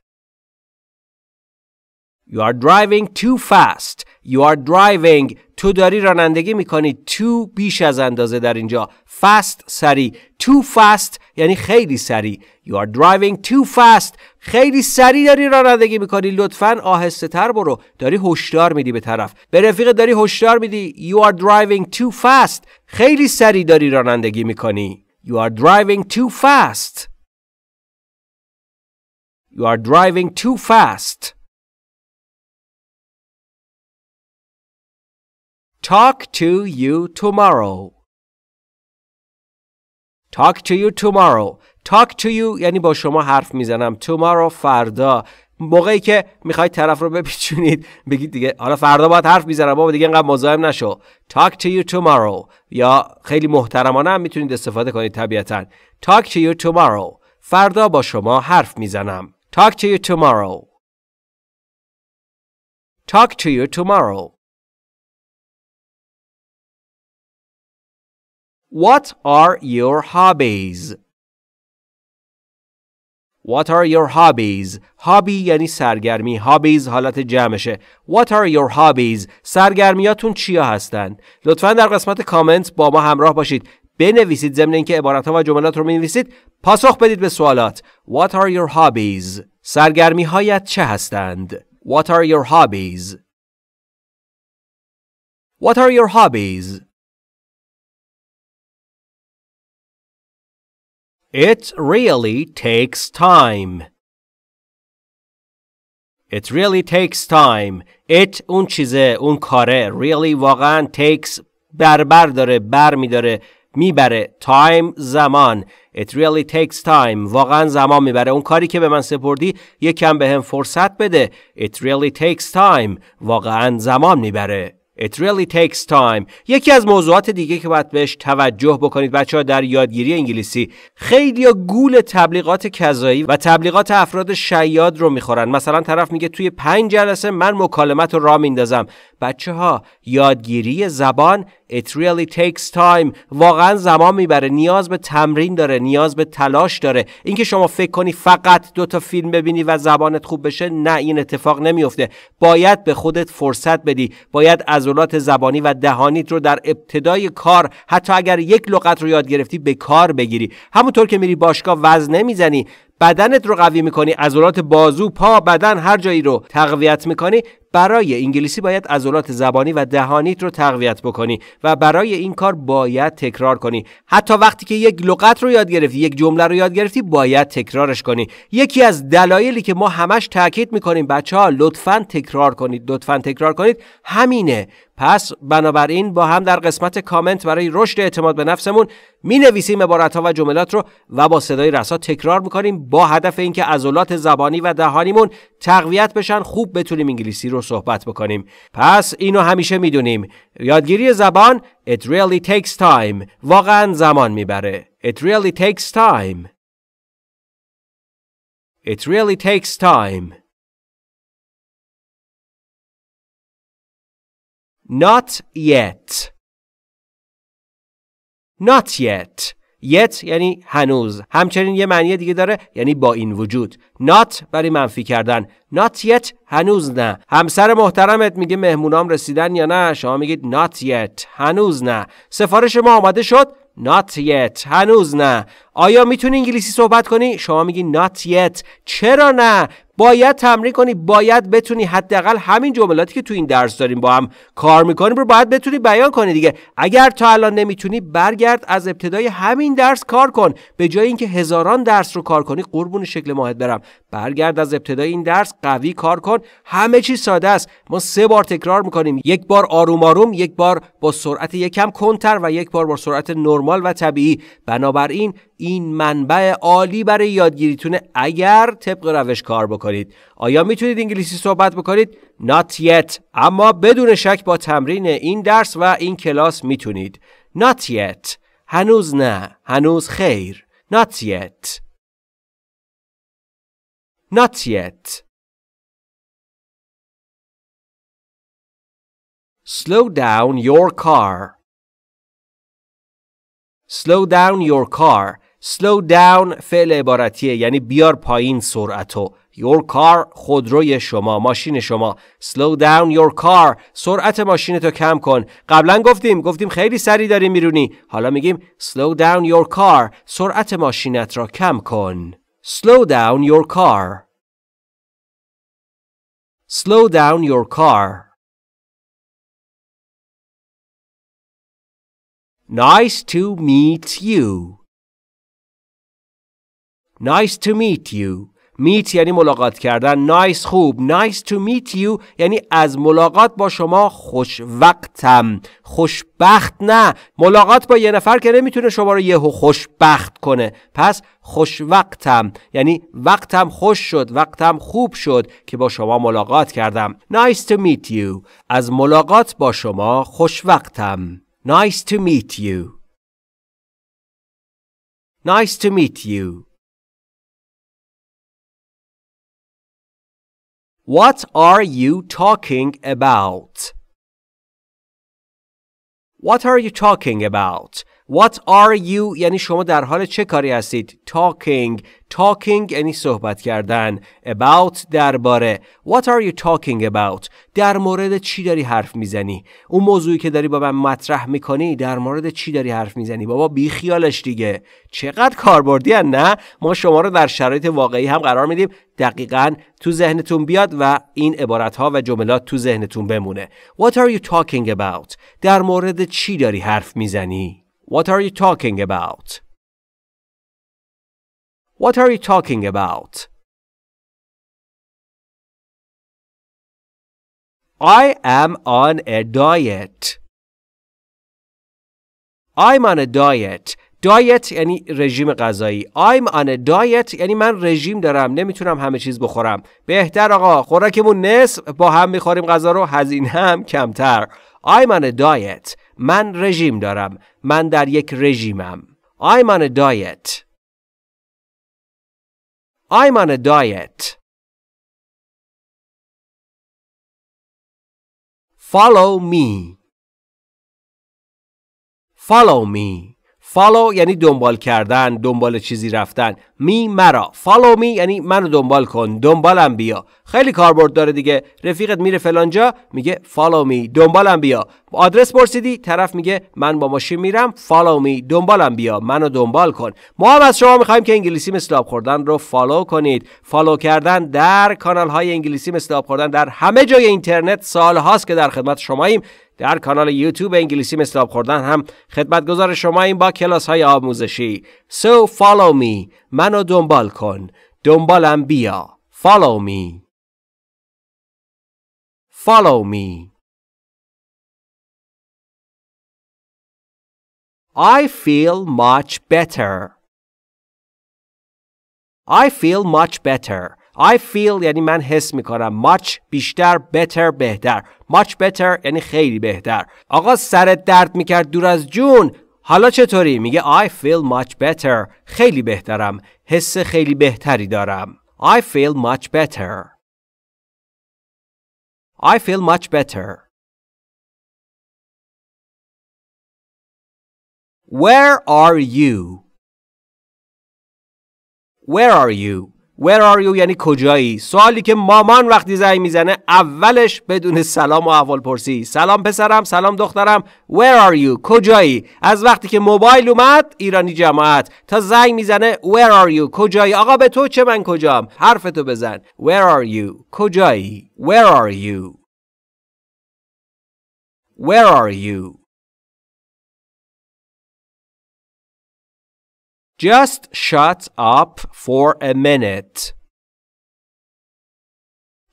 [SPEAKER 1] You are driving too fast. You are driving. تو داری رانندگی میکنی. تو بیش از اندازه در اینجا. Fast سری Too fast یعنی خیلی سری. You are driving too fast. خیلی سری داری رانندگی میکنی. لطفا آهسته تر برو. داری هشدار میدی به طرف. به رفیق داری هشدار میدی. You are driving too fast. خیلی سری داری رانندگی میکنی. You are driving too fast. You are driving too fast. Talk to you tomorrow. Talk to you tomorrow. Talk to you یعنی با شما حرف میزنم. Tomorrow فردا. موقعی که میخواید طرف رو بپیچونید بگید دیگه حالا فردا باید حرف میزنم بابا دیگه انقدر مزاحم نشو talk to you tomorrow یا خیلی محترمانه هم میتونید استفاده کنید طبیعتا talk to you tomorrow فردا با شما حرف میزنم talk to you tomorrow
[SPEAKER 2] talk to you tomorrow What are your hobbies?
[SPEAKER 1] What are your hobbies? hobby یعنی سرگرمی. Hobbies حالت جمعشه. What are your hobbies? سرگرمیاتون چیا هستند؟ لطفا در قسمت کامنت با ما همراه باشید. بنویسید ضمن اینکه عبارتها و جملات رو مینویسید پاسخ بدید به سوالات. What are your hobbies? سرگرمی هایت چه هستند؟ What are your hobbies? What are your
[SPEAKER 2] hobbies?
[SPEAKER 1] It really takes time. It really takes time. It اون چیزه اون کاره really واقعا takes بربر داره بر میداره میبره time زمان It really takes time واقعا زمان میبره اون کاری که به من سپردی یکم به هم فرصت بده It really takes time واقعا زمان میبره It really takes time. یکی از موضوعات دیگه که باید بهش توجه بکنید بچه ها در یادگیری انگلیسی خیلی گول تبلیغات کذایی و تبلیغات افراد شیاد رو میخورن مثلا طرف میگه توی پنج جلسه من مکالمت رو را میندازم بچه ها یادگیری زبان it really takes time واقعا زمان میبره نیاز به تمرین داره نیاز به تلاش داره اینکه شما فکر کنی فقط دو تا فیلم ببینی و زبانت خوب بشه نه این اتفاق نمیفته باید به خودت فرصت بدی باید عضلات زبانی و دهانیت رو در ابتدای کار حتی اگر یک لغت رو یاد گرفتی به کار بگیری همونطور که میری باشگاه وزن نمیزنی بدنت رو قوی میکنی عضلات بازو پا بدن هر جایی رو تقویت میکنی برای انگلیسی باید عضلات زبانی و دهانیت رو تقویت بکنی و برای این کار باید تکرار کنی حتی وقتی که یک لغت رو یاد گرفتی یک جمله رو یاد گرفتی باید تکرارش کنی یکی از دلایلی که ما همش تاکید میکنیم بچه ها لطفا تکرار کنید لطفا تکرار کنید همینه پس بنابراین با هم در قسمت کامنت برای رشد اعتماد به نفسمون می نویسیم عبارت و جملات رو و با صدای رسا تکرار میکنیم با هدف اینکه عضلات زبانی و دهانیمون تقویت بشن خوب بتونیم انگلیسی رو صحبت بکنیم پس اینو همیشه میدونیم یادگیری زبان it really takes time واقعا زمان میبره it really takes time it really takes time
[SPEAKER 2] not yet
[SPEAKER 1] not yet yet یعنی هنوز همچنین یه معنی دیگه داره یعنی با این وجود not برای منفی کردن not yet هنوز نه همسر محترمت میگه مهمونام رسیدن یا نه شما میگید not yet هنوز نه سفارش ما آماده شد Not yet هنوز نه آیا میتونی انگلیسی صحبت کنی؟ شما میگی not yet چرا نه؟ باید تمرین کنی باید بتونی حداقل همین جملاتی که تو این درس داریم با هم کار میکنیم رو باید بتونی بیان کنی دیگه اگر تا الان نمیتونی برگرد از ابتدای همین درس کار کن به جای اینکه هزاران درس رو کار کنی قربون شکل ماهت برم برگرد از ابتدای این درس قوی کار کن همه چی ساده است ما سه بار تکرار میکنیم یک بار آروم آروم یک بار با سرعت یکم کنتر و یک بار با سرعت نرمال و طبیعی بنابراین این منبع عالی برای یادگیریتونه اگر طبق روش کار بکنید آیا میتونید انگلیسی صحبت بکنید not yet اما بدون شک با تمرین این درس و این کلاس میتونید not yet هنوز نه هنوز خیر not yet Not yet.
[SPEAKER 2] Slow down your car.
[SPEAKER 1] Slow down your car. Slow down فعل عبارتیه یعنی بیار پایین سرعتو. Your car خودروی شما ماشین شما Slow down your car سرعت ماشینتو کم کن قبلا گفتیم گفتیم خیلی سری داری میرونی حالا میگیم Slow down your car سرعت ماشینت را کم کن Slow down your car.
[SPEAKER 2] Slow down your car.
[SPEAKER 1] Nice to meet you. Nice to meet you. میت یعنی ملاقات کردن نایس nice خوب نایس تو meet یو یعنی از ملاقات با شما خوش وقتم خوشبخت نه ملاقات با یه نفر که نمیتونه شما رو یهو خوشبخت کنه پس خوش وقتم یعنی وقتم خوش شد وقتم خوب شد که با شما ملاقات کردم nice تو meet you از ملاقات با شما خوش وقتم nice to meet you nice to meet
[SPEAKER 2] you What
[SPEAKER 1] are you talking about? What are you talking about? What are you یعنی شما در حال چه کاری هستید؟ Talking Talking یعنی صحبت کردن About درباره What are you talking about؟ در مورد چی داری حرف میزنی؟ اون موضوعی که داری با من مطرح میکنی در مورد چی داری حرف میزنی؟ بابا بیخیالش دیگه چقدر کاربردی نه؟ ما شما رو در شرایط واقعی هم قرار میدیم دقیقا تو ذهنتون بیاد و این عبارت ها و جملات تو ذهنتون بمونه What are you talking about؟ در مورد چی داری حرف میزنی؟ What are you talking about?
[SPEAKER 2] What are you talking about?
[SPEAKER 1] I am on a diet. I'm on a diet. دایت یعنی رژیم غذایی I'm on a diet یعنی من رژیم دارم نمیتونم همه چیز بخورم بهتر آقا خوراکمون نصف با هم میخوریم غذا رو هزینه هم کمتر I'm on a diet من رژیم دارم. من در یک رژیمم. I'm on a diet. I'm on a diet.
[SPEAKER 2] Follow me.
[SPEAKER 1] Follow me. فالو یعنی دنبال کردن دنبال چیزی رفتن می مرا فالو می یعنی منو دنبال کن دنبالم بیا خیلی کاربرد داره دیگه رفیقت میره فلانجا میگه فالو می دنبالم بیا آدرس پرسیدی طرف میگه من با ماشین میرم فالو می دنبالم بیا منو دنبال کن ما هم از شما میخوایم که انگلیسی مثل آب خوردن رو فالو کنید فالو کردن در کانال های انگلیسی مثل آب خوردن در همه جای اینترنت سال هاست که در خدمت ایم. در کانال یوتیوب انگلیسی مثل خوردن هم خدمتگزار شما این با کلاس های آموزشی So follow me منو دنبال کن دنبالم بیا Follow me
[SPEAKER 2] Follow me
[SPEAKER 1] I feel much better I feel much better I feel یعنی من حس میکنم much بیشتر better بهتر much better یعنی خیلی بهتر آقا سرت درد میکرد دور از جون حالا چطوری میگه I feel much better خیلی بهترم حس خیلی بهتری دارم I feel much better
[SPEAKER 2] I feel much better Where are you
[SPEAKER 1] Where are you Where are you یعنی کجایی سوالی که مامان وقتی زنگ میزنه اولش بدون سلام و احوال پرسی سلام پسرم سلام دخترم Where are you کجایی از وقتی که موبایل اومد ایرانی جماعت تا زنگ میزنه Where are you کجایی آقا به تو چه من کجام حرفتو بزن Where are you کجایی Where are you Where are you
[SPEAKER 2] Just shut
[SPEAKER 1] up for a minute.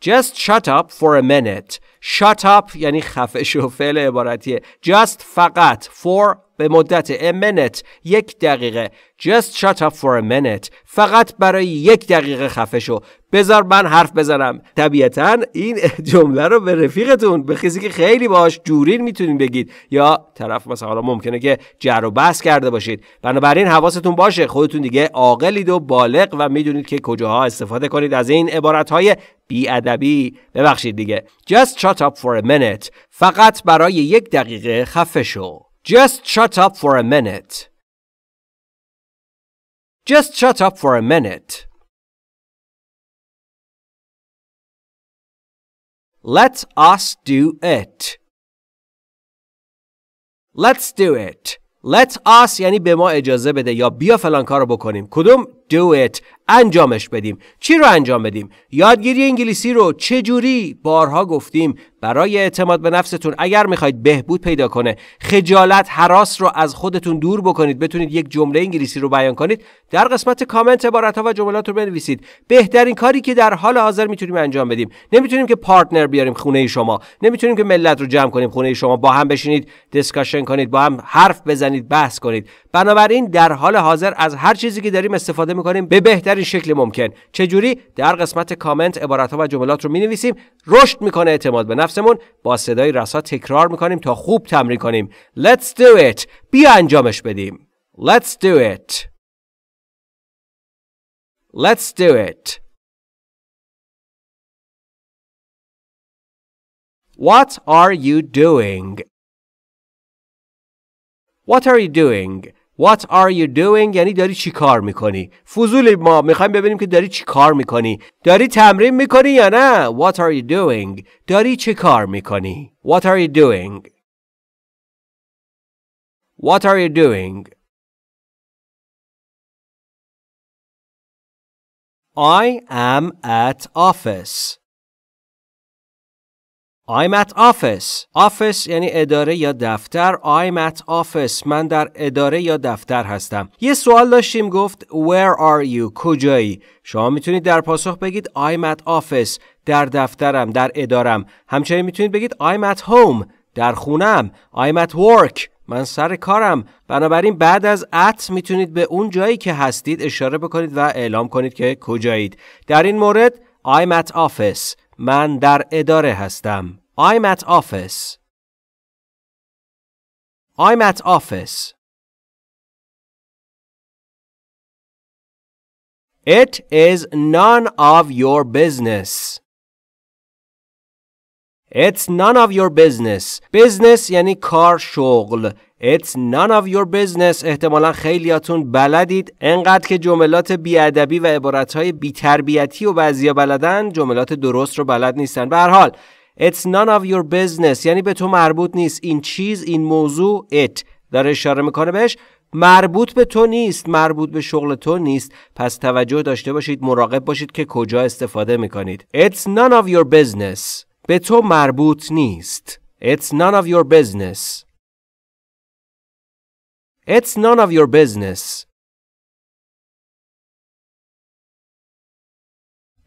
[SPEAKER 1] Just shut up for a minute. Shut up یعنی خفه شو فعل عبارتیه. Just فقط for به مدت a minute یک دقیقه just shut up for a minute فقط برای یک دقیقه خفه شو بذار من حرف بزنم طبیعتا این جمله رو به رفیقتون به خیزی که خیلی باش جورین میتونین بگید یا طرف مثلا ممکنه که جر و بحث کرده باشید بنابراین حواستون باشه خودتون دیگه عاقلید و بالغ و میدونید که کجاها استفاده کنید از این عبارت های بیادبی ببخشید دیگه just shut up for a minute فقط برای یک دقیقه خفه شو Just shut up for a minute. Just
[SPEAKER 2] shut up for a minute.
[SPEAKER 1] Let us do it. Let's do it. Let us یعنی به ما اجازه بده یا بیا فلان کارو بکنیم. کدوم do it انجامش بدیم چی رو انجام بدیم یادگیری انگلیسی رو چه جوری بارها گفتیم برای اعتماد به نفستون اگر میخواید بهبود پیدا کنه خجالت حراس رو از خودتون دور بکنید بتونید یک جمله انگلیسی رو بیان کنید در قسمت کامنت عبارت ها و جملات رو بنویسید بهترین کاری که در حال حاضر میتونیم انجام بدیم نمیتونیم که پارتنر بیاریم خونه شما نمیتونیم که ملت رو جمع کنیم خونه شما با هم بشینید دیسکشن کنید با هم حرف بزنید بحث کنید بنابراین در حال حاضر از هر چیزی که داریم استفاده میکنیم به بهتر بهترین شکل ممکن چجوری در قسمت کامنت عبارت ها و جملات رو می نویسیم رشد میکنه اعتماد به نفسمون با صدای رسا تکرار میکنیم تا خوب تمرین کنیم Let's do it بیا انجامش بدیم Let's do it
[SPEAKER 2] Let's do it
[SPEAKER 1] What are you doing? What are you doing? What are you doing یعنی داری چی کار میکنی فضول ما میخوایم ببینیم که داری چی کار میکنی داری تمرین میکنی یا نه What are you doing داری چی کار میکنی What are you doing
[SPEAKER 2] What are you doing
[SPEAKER 1] I am at office I'm at office. Office یعنی اداره یا دفتر. I'm at office. من در اداره یا دفتر هستم. یه سوال داشتیم گفت Where are you? کجایی؟ شما میتونید در پاسخ بگید I'm at office. در دفترم، در ادارم. همچنین میتونید بگید I'm at home. در خونم. I'm at work. من سر کارم بنابراین بعد از at میتونید به اون جایی که هستید اشاره بکنید و اعلام کنید که کجایید در این مورد I'm at office من در اداره هستم I'm at office.
[SPEAKER 2] I'm at office.
[SPEAKER 1] It is none of your business. It's none of your business. Business یعنی کار شغل. It's none of your business. احتمالا خیلیاتون بلدید. انقدر که جملات بیادبی و عبارتهای بیتربیتی و بعضیا بلدن جملات درست رو بلد نیستن. به هر حال It's none of your business یعنی به تو مربوط نیست این چیز این موضوع it داره اشاره میکنه بهش مربوط به تو نیست مربوط به شغل تو نیست پس توجه داشته باشید مراقب باشید که کجا استفاده میکنید It's none of your business به تو مربوط نیست It's none of your business It's none of your business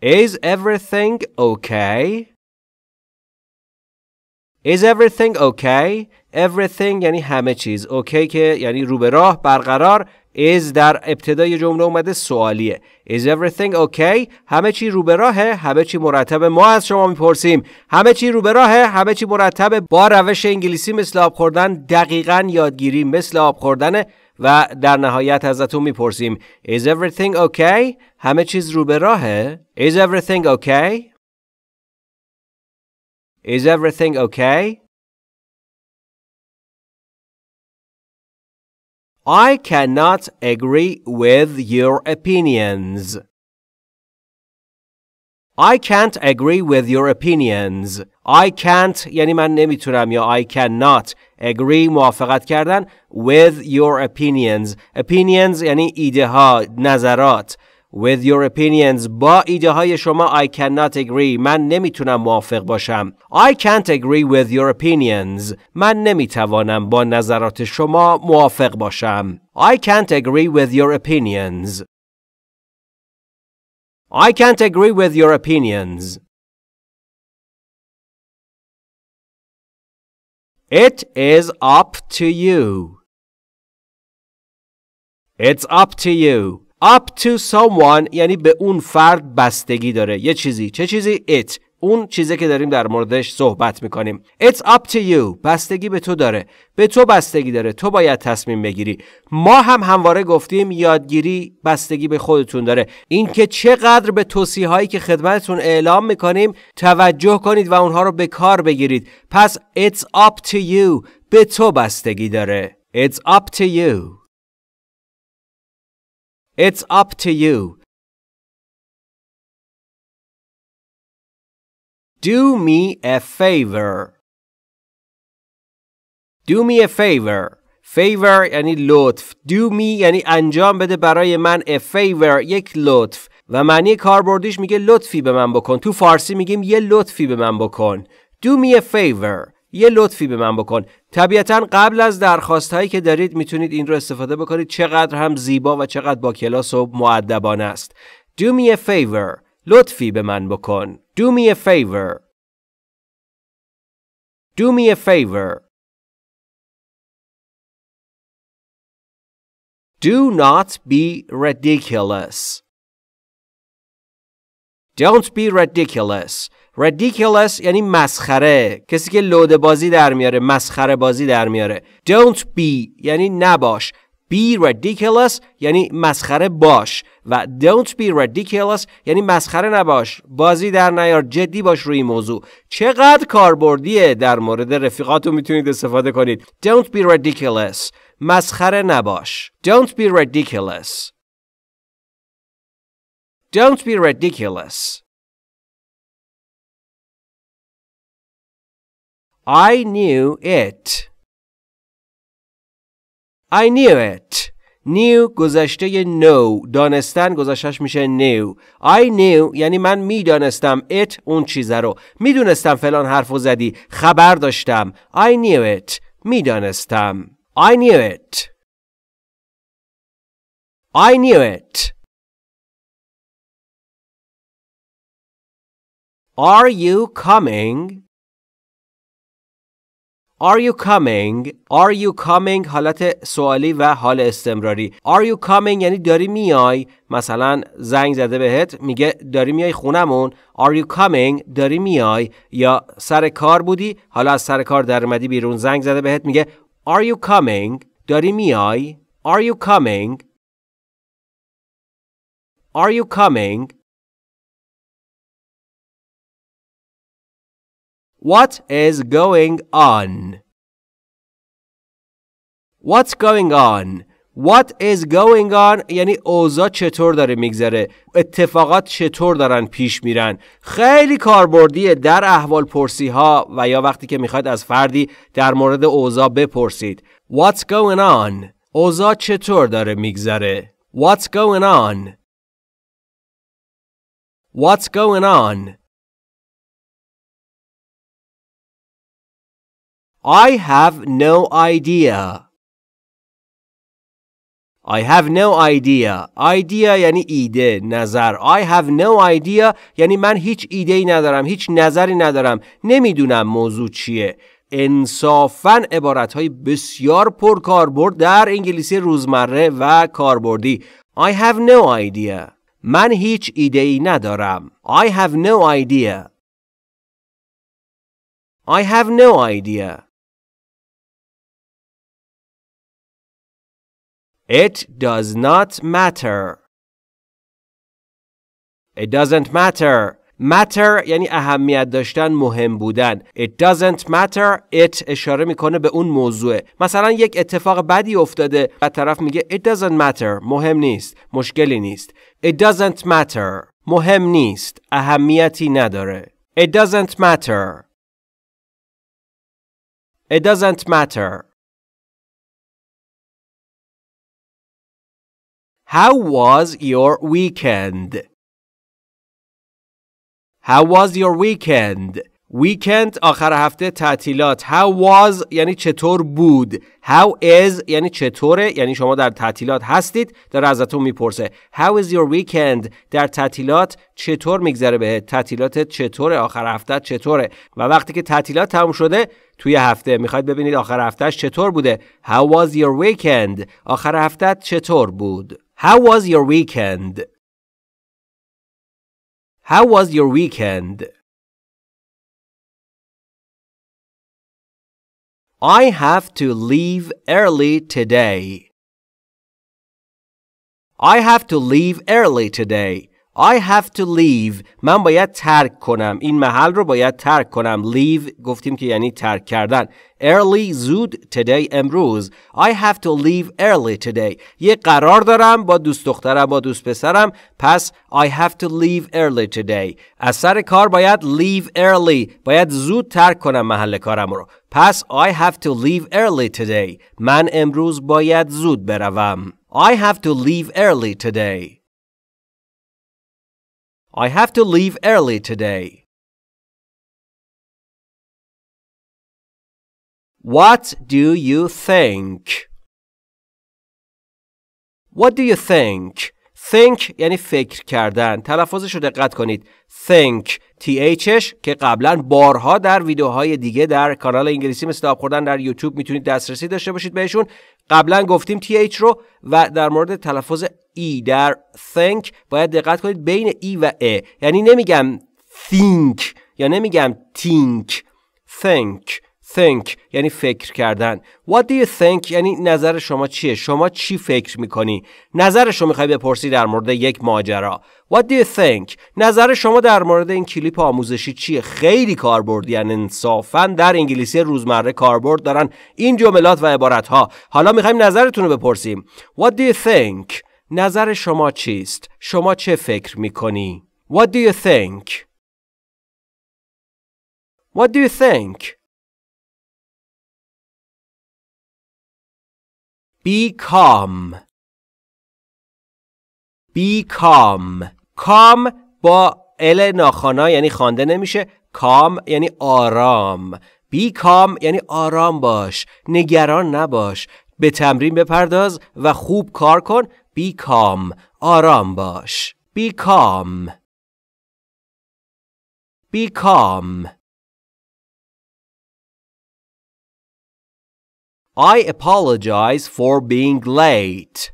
[SPEAKER 2] Is everything okay?
[SPEAKER 1] Is everything okay? Everything یعنی همه چیز. Okay که یعنی رو به راه برقرار. Is در ابتدای جمله اومده سوالیه. Is everything okay? همه چی رو به راهه، همه چی مرتبه. ما از شما میپرسیم همه چی رو به راهه، همه چی مرتبه. با روش انگلیسی مثل آب خوردن دقیقا یادگیری مثل آب خوردنه و در نهایت ازتون میپرسیم Is everything okay? همه چیز رو به راهه؟ Is everything okay?
[SPEAKER 2] Is everything okay?
[SPEAKER 1] I cannot agree with your opinions. I can't agree with your opinions. I can't یعنی من نمیتونم یا I cannot agree موافقت کردن with your opinions. Opinions یعنی ایده ها، نظرات. With your opinions با ایده های شما I cannot agree من نمیتونم موافق باشم I can't agree with your opinions من نمیتوانم با نظرات شما موافق باشم I can't agree with your opinions I can't agree with your opinions
[SPEAKER 2] It is up to
[SPEAKER 1] you It's up to you up to someone یعنی به اون فرد بستگی داره یه چیزی چه چیزی it اون چیزی که داریم در موردش صحبت میکنیم It's up to you بستگی به تو داره به تو بستگی داره تو باید تصمیم بگیری ما هم همواره گفتیم یادگیری بستگی به خودتون داره اینکه چقدر به توصیه هایی که خدمتتون اعلام میکنیم توجه کنید و اونها رو به کار بگیرید پس It's up to you به تو بستگی داره It's up to you It's up to
[SPEAKER 2] you. Do
[SPEAKER 1] me a favor. Do me a favor. favor یعنی لطف do me یعنی انجام بده برای من a favor یک لطف و معنی کاربردیش میگه لطفی به من بکن تو فارسی میگیم یه لطفی به من بکن do me a favor یه لطفی به من بکن طبیعتا قبل از درخواست هایی که دارید میتونید این رو استفاده بکنید چقدر هم زیبا و چقدر با کلاس و معدبانه است Do me a favor لطفی به من بکن Do me a favor Do me a favor
[SPEAKER 2] Do not be ridiculous
[SPEAKER 1] Don't be ridiculous ridiculous یعنی مسخره کسی که لود بازی در میاره مسخره بازی در میاره don't be یعنی نباش be ridiculous یعنی مسخره باش و don't be ridiculous یعنی مسخره نباش بازی در نیار جدی باش روی موضوع چقدر کاربردیه در مورد رفیقاتو میتونید استفاده کنید don't be ridiculous مسخره نباش don't be ridiculous
[SPEAKER 2] don't be ridiculous I knew it.
[SPEAKER 1] I knew it. New گذشته نو دانستن گذشتش میشه new I knew یعنی من میدانستم it اون چیز رو میدونستم فلان حرفو زدی خبر داشتم I knew it میدانستم I knew it I knew it
[SPEAKER 2] Are you
[SPEAKER 1] coming? Are you coming? Are you coming حالت سوالی و حال استمراری. Are you coming یعنی داری میای؟ مثلا زنگ زده بهت میگه داری میای خونمون. Are you coming؟ داری میای؟ یا سر کار بودی حالا از سر کار در مدی بیرون زنگ زده بهت میگه Are you coming؟ داری میای؟ Are you coming؟
[SPEAKER 2] Are you coming؟
[SPEAKER 1] What is going on? What's going on? What is going on یعنی اوضاع چطور داره میگذره اتفاقات چطور دارن پیش میرن خیلی کاربردیه در احوال پرسی ها و یا وقتی که میخواید از فردی در مورد اوضاع بپرسید What's going on اوضاع چطور داره میگذره What's going on
[SPEAKER 2] What's going on I have no idea.
[SPEAKER 1] I have no idea. Idea یعنی ایده، نظر. I have no idea یعنی من هیچ ایده ای ندارم، هیچ نظری ندارم، نمیدونم موضوع چیه. انصافاً عبارت های بسیار پرکاربرد در انگلیسی روزمره و کاربردی. I have no idea. من هیچ ایده ای ندارم. I have no idea.
[SPEAKER 2] I have no idea.
[SPEAKER 1] It does not matter. It doesn't matter. matter یعنی اهمیت داشتن مهم بودن it doesn't matter it اشاره میکنه به اون موضوع مثلا یک اتفاق بدی افتاده و طرف میگه it doesn't matter مهم نیست مشکلی نیست it doesn't matter مهم نیست اهمیتی نداره it doesn't matter it doesn't matter
[SPEAKER 2] How was your
[SPEAKER 1] weekend? How was your weekend? Weekend آخر هفته تعطیلات How was یعنی چطور بود How is یعنی چطوره یعنی شما در تعطیلات هستید در ازتون میپرسه How is your weekend در تعطیلات چطور میگذره به تعطیلات چطوره آخر هفته چطوره و وقتی که تعطیلات تموم شده توی هفته میخواید ببینید آخر هفتهش چطور بوده How was your weekend آخر هفته چطور بود How was your weekend? How was your weekend?
[SPEAKER 2] I have to leave
[SPEAKER 1] early today. I have to leave early today. I have to leave من باید ترک کنم این محل رو باید ترک کنم leave گفتیم که یعنی ترک کردن early زود today امروز I have to leave early today یه قرار دارم با دوست دخترم با دوست پسرم پس I have to leave early today از سر کار باید leave early باید زود ترک کنم محل کارم رو پس I have to leave early today من امروز باید زود بروم I have to leave early today I have to leave early today.
[SPEAKER 2] What do you think?
[SPEAKER 1] What do you think? Think یعنی فکر کردن. تلفظش رو دقت کنید. Think. THش که قبلا بارها در ویدیوهای دیگه در کانال انگلیسی مثل آب خوردن در یوتیوب میتونید دسترسی داشته باشید بهشون. قبلا گفتیم TH رو و در مورد تلفظ ای e در think باید دقت کنید بین ای e و ا یعنی نمیگم think یا نمیگم think think think یعنی فکر کردن what do you think یعنی نظر شما چیه شما چی فکر میکنی نظر شما میخوای بپرسی در مورد یک ماجرا what do you think نظر شما در مورد این کلیپ آموزشی چیه خیلی کاربردی یعنی انصافا در انگلیسی روزمره کاربرد دارن این جملات و عبارت ها حالا میخوایم نظرتون رو بپرسیم what do you think نظر شما چیست؟ شما چه فکر می کنی؟ What do you think?
[SPEAKER 2] What do you think?
[SPEAKER 1] Be calm. Be calm. calm با ال ناخانا یعنی خوانده نمیشه. کام یعنی آرام. Be calm یعنی آرام باش. نگران نباش. به تمرین بپرداز و خوب کار کن Be calm. Aram baş. Be calm. Be calm.
[SPEAKER 2] I apologize
[SPEAKER 1] for being late.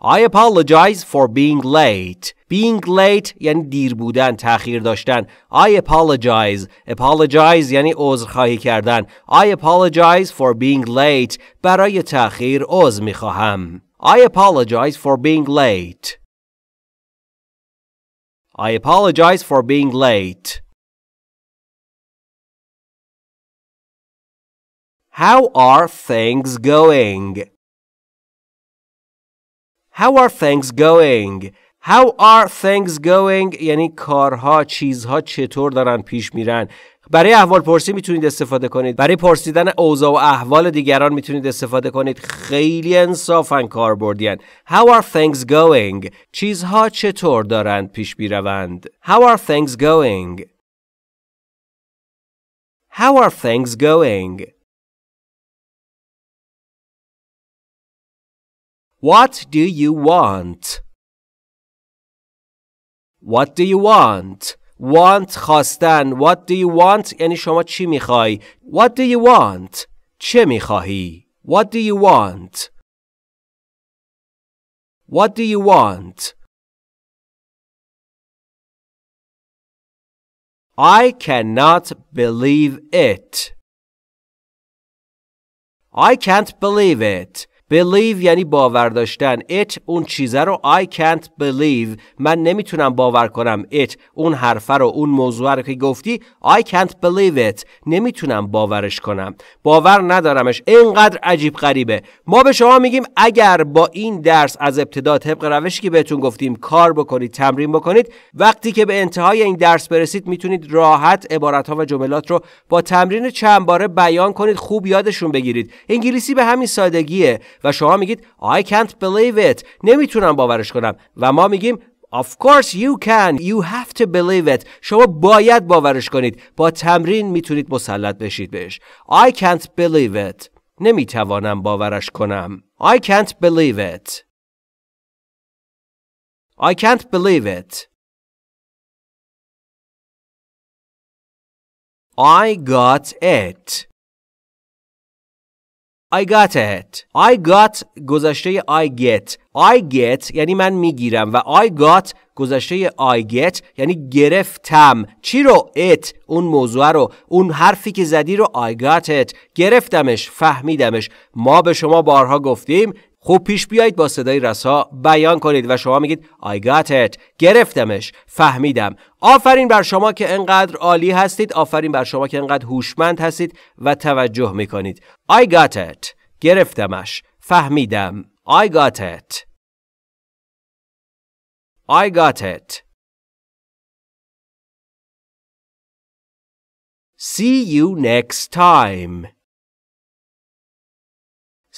[SPEAKER 1] I apologize for being late. being late یعنی دیر بودن تاخیر داشتن I apologize apologize یعنی خواهی کردن I apologize for being late برای تاخیر عذر خواهم. I apologize for being late I apologize for being late How are things going? How are things going? How are things going یعنی کارها چیزها چطور دارن پیش میرن برای احوال پرسی میتونید استفاده کنید برای پرسیدن اوضاع و احوال دیگران میتونید استفاده کنید خیلی کار کاربردیان How are things going چیزها چطور دارند پیش میروند How are things going How are things going
[SPEAKER 2] What do you want
[SPEAKER 1] What do you want? want خواستن What do you want یعنی شما چی میخوای What do you want چه میخواهی What do you want What do
[SPEAKER 2] you want
[SPEAKER 1] I cannot believe it I can't believe it believe یعنی باور داشتن it اون چیزه رو I can't believe من نمیتونم باور کنم it اون حرفه رو اون موضوع رو که گفتی I can't believe it نمیتونم باورش کنم باور ندارمش اینقدر عجیب غریبه ما به شما میگیم اگر با این درس از ابتدا طبق روشی که بهتون گفتیم کار بکنید تمرین بکنید وقتی که به انتهای این درس برسید میتونید راحت عبارت ها و جملات رو با تمرین چند باره بیان کنید خوب یادشون بگیرید انگلیسی به همین سادگیه و شما میگید I can't believe it نمیتونم باورش کنم و ما میگیم Of course you can. You have to believe it. شما باید باورش کنید. با تمرین میتونید مسلط بشید بهش. I can't believe it. نمیتوانم باورش کنم. I can't believe it.
[SPEAKER 2] I can't believe it.
[SPEAKER 1] I got it. I got it. I got گذشته I get. I get یعنی من میگیرم و I got گذشته I get یعنی گرفتم چی رو it اون موضوع رو اون حرفی که زدی رو I got it گرفتمش فهمیدمش ما به شما بارها گفتیم خوب پیش بیایید با صدای رسا بیان کنید و شما میگید I got it گرفتمش فهمیدم آفرین بر شما که انقدر عالی هستید آفرین بر شما که انقدر هوشمند هستید و توجه میکنید I got it گرفتمش فهمیدم I got it
[SPEAKER 2] I got it
[SPEAKER 1] See you next time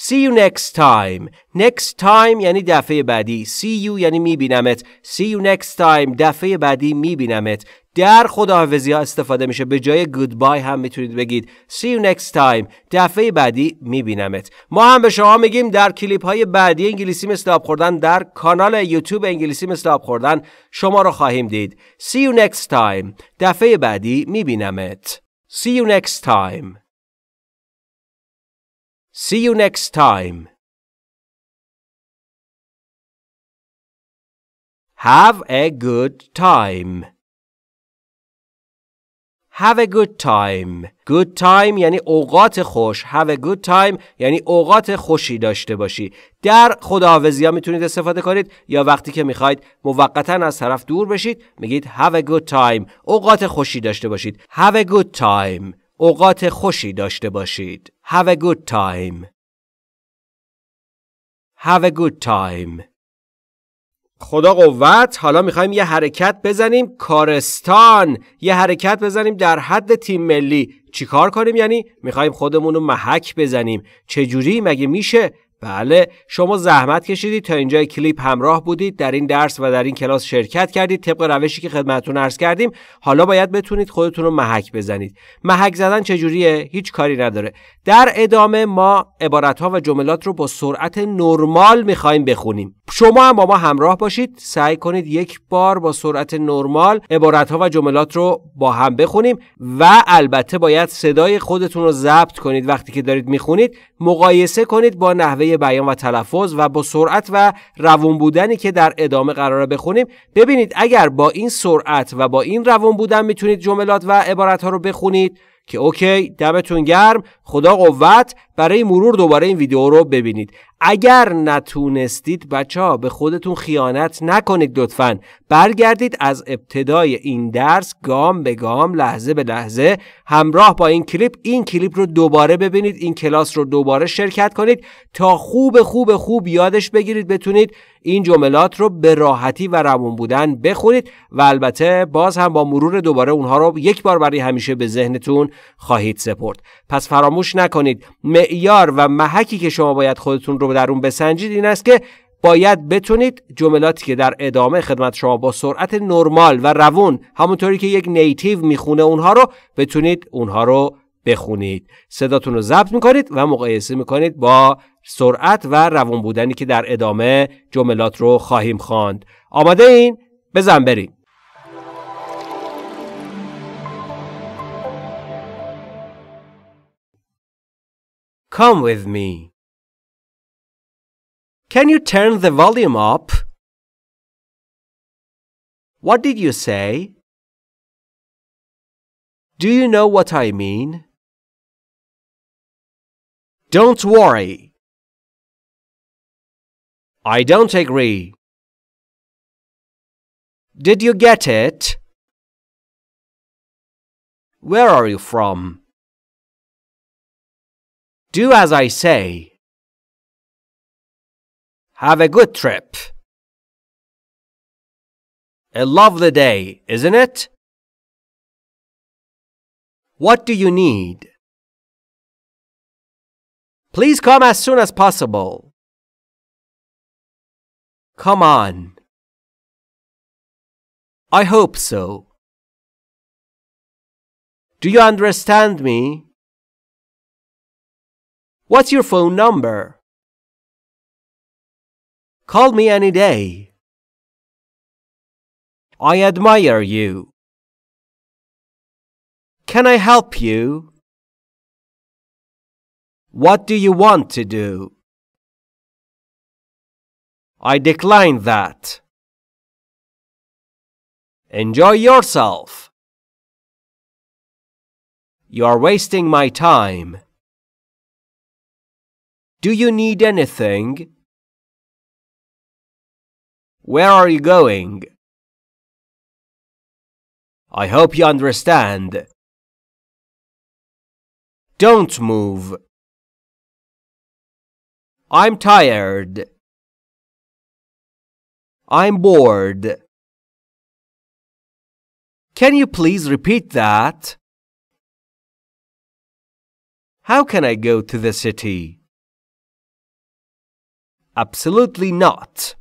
[SPEAKER 1] See you next time. Next time یعنی دفعه بعدی. See you یعنی میبینمت. See you next time. دفعه بعدی میبینمت. در خداحافظی ها استفاده میشه به جای goodbye هم میتونید بگید See you next time دفعه بعدی میبینمت ما هم به شما میگیم در کلیپ های بعدی انگلیسی مثل آب خوردن در کانال یوتیوب انگلیسی مثل آب خوردن شما رو خواهیم دید See you next time دفعه بعدی میبینمت See you next time
[SPEAKER 2] See you next time.
[SPEAKER 1] Have a good time. Have a good time. Good time یعنی اوقات خوش. Have a good time یعنی اوقات خوشی داشته باشی. در خداحافظی ها میتونید استفاده کنید یا وقتی که میخواید موقتا از طرف دور بشید میگید have a good time. اوقات خوشی داشته باشید. Have a good time. اوقات خوشی داشته باشید. Have a good time. Have a good time. خدا قوت حالا میخوایم یه حرکت بزنیم کارستان یه حرکت بزنیم در حد تیم ملی چیکار کنیم یعنی میخوایم خودمون رو محک بزنیم جوری مگه میشه بله شما زحمت کشیدید تا اینجای کلیپ همراه بودید در این درس و در این کلاس شرکت کردید طبق روشی که خدمتتون عرض کردیم حالا باید بتونید خودتون رو محک بزنید محک زدن چجوریه هیچ کاری نداره در ادامه ما عبارت ها و جملات رو با سرعت نرمال میخوایم بخونیم شما هم با ما همراه باشید سعی کنید یک بار با سرعت نرمال عبارت ها و جملات رو با هم بخونیم و البته باید صدای خودتون رو ضبط کنید وقتی که دارید میخونید مقایسه کنید با نحوه بیان و تلفظ و با سرعت و روون بودنی که در ادامه قرار بخونیم ببینید اگر با این سرعت و با این روون بودن میتونید جملات و عبارت ها رو بخونید که اوکی دمتون گرم خدا قوت برای مرور دوباره این ویدیو رو ببینید اگر نتونستید بچه ها به خودتون خیانت نکنید لطفا برگردید از ابتدای این درس گام به گام لحظه به لحظه همراه با این کلیپ این کلیپ رو دوباره ببینید این کلاس رو دوباره شرکت کنید تا خوب خوب خوب یادش بگیرید بتونید این جملات رو به راحتی و روان بودن بخونید و البته باز هم با مرور دوباره اونها رو یک بار برای همیشه به ذهنتون خواهید سپرد پس فراموش نکنید معیار و محکی که شما باید خودتون رو در اون بسنجید این است که باید بتونید جملاتی که در ادامه خدمت شما با سرعت نرمال و روون همونطوری که یک نیتیو میخونه اونها رو بتونید اونها رو بخونید صداتون رو ضبط میکنید و مقایسه میکنید با سرعت و روون بودنی که در ادامه جملات رو خواهیم خواند آماده این بزن بریم Come
[SPEAKER 2] with me. Can you turn the volume up? What did you say? Do you know what I mean? Don't worry. I don't agree. Did you get it? Where are you from? Do as I say. Have a good trip. A lovely day, isn't it? What do you need? Please come as soon as possible. Come on. I hope so. Do you understand me? What's your phone number? Call me any day. I admire you. Can I help you? What do you want to do? I decline that. Enjoy yourself. You are wasting my time. Do you need anything? Where are you going? I hope you understand. Don't move. I'm tired. I'm bored. Can you please repeat that? How can I go to the city? Absolutely not.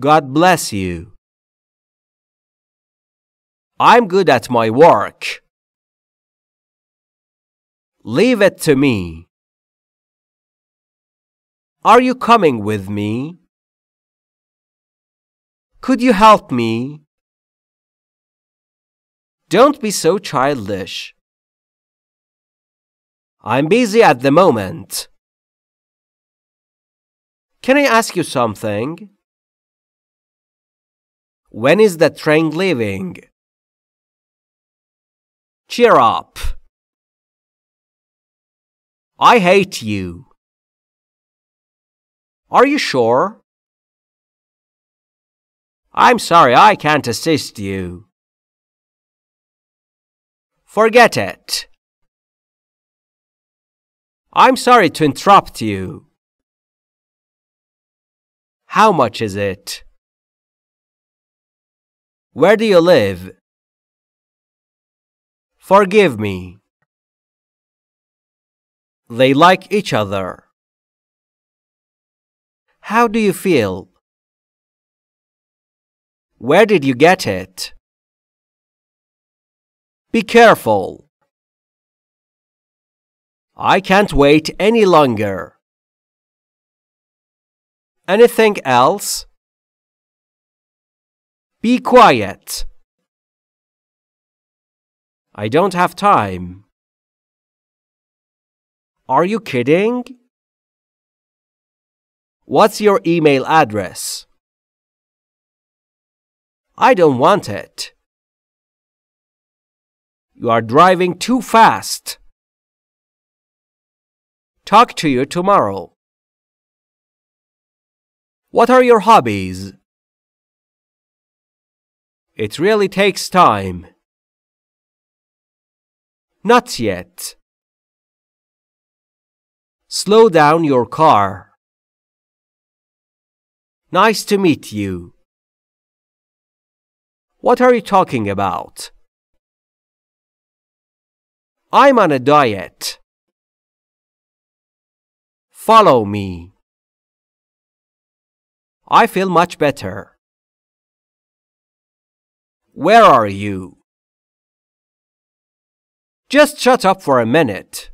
[SPEAKER 2] God bless you. I'm good at my work. Leave it to me. Are you coming with me? Could you help me? Don't be so childish. I'm busy at the moment. Can I ask you something? When is the train leaving? Cheer up. I hate you. Are you sure? I'm sorry, I can't assist you. Forget it. I'm sorry to interrupt you. How much is it? Where do you live? Forgive me. They like each other. How do you feel? Where did you get it? Be careful. I can't wait any longer. Anything else? Be quiet. I don't have time. Are you kidding? What's your email address? I don't want it. You are driving too fast. Talk to you tomorrow. What are your hobbies? It really takes time. Not yet. Slow down your car. Nice to meet you. What are you talking about? I'm on a diet. Follow me. I feel much better. Where are you? Just shut up for a minute.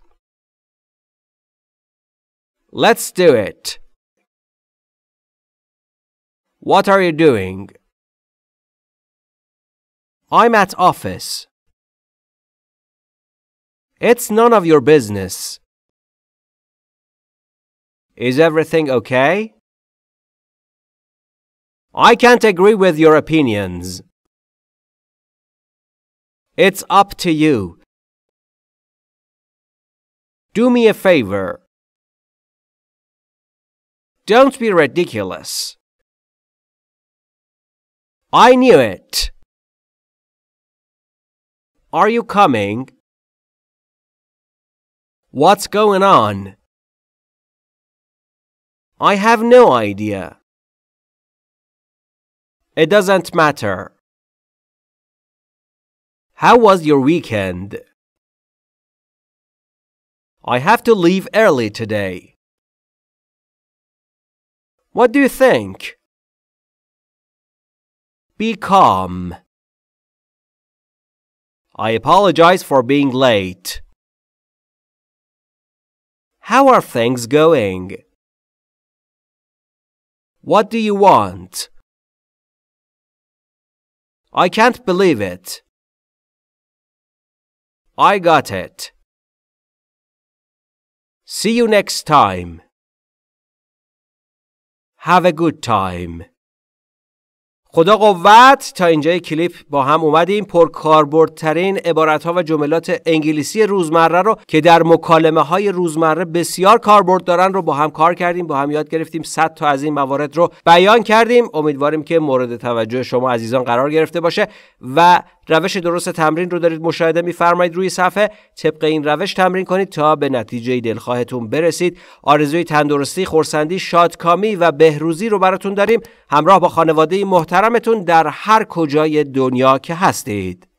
[SPEAKER 2] Let's do it. What are you doing? I'm at office. It's none of your business. Is everything okay? I can't agree with your opinions. It's up to you. Do me a favor. Don't be ridiculous. I knew it. Are you coming? What's going on? I have no idea. It doesn't matter. How was your weekend? I have to leave early today. What do you think? Be calm. I apologize for being late. How are things going? What do you want? I can't believe it. I got it. See you next time. Have a good
[SPEAKER 1] time. خدا قوت تا اینجای کلیپ با هم اومدیم پر پرکاربردترین عبارت ها و جملات انگلیسی روزمره رو که در مکالمه های روزمره بسیار کاربرد دارن رو با هم کار کردیم با هم یاد گرفتیم 100 تا از این موارد رو بیان کردیم امیدواریم که مورد توجه شما عزیزان قرار گرفته باشه و روش درست تمرین رو دارید مشاهده میفرمایید روی صفحه طبق این روش تمرین کنید تا به نتیجه دلخواهتون برسید آرزوی تندرستی خرسندی، شادکامی و بهروزی رو براتون داریم همراه با خانواده محترم محترمتون در هر کجای دنیا که هستید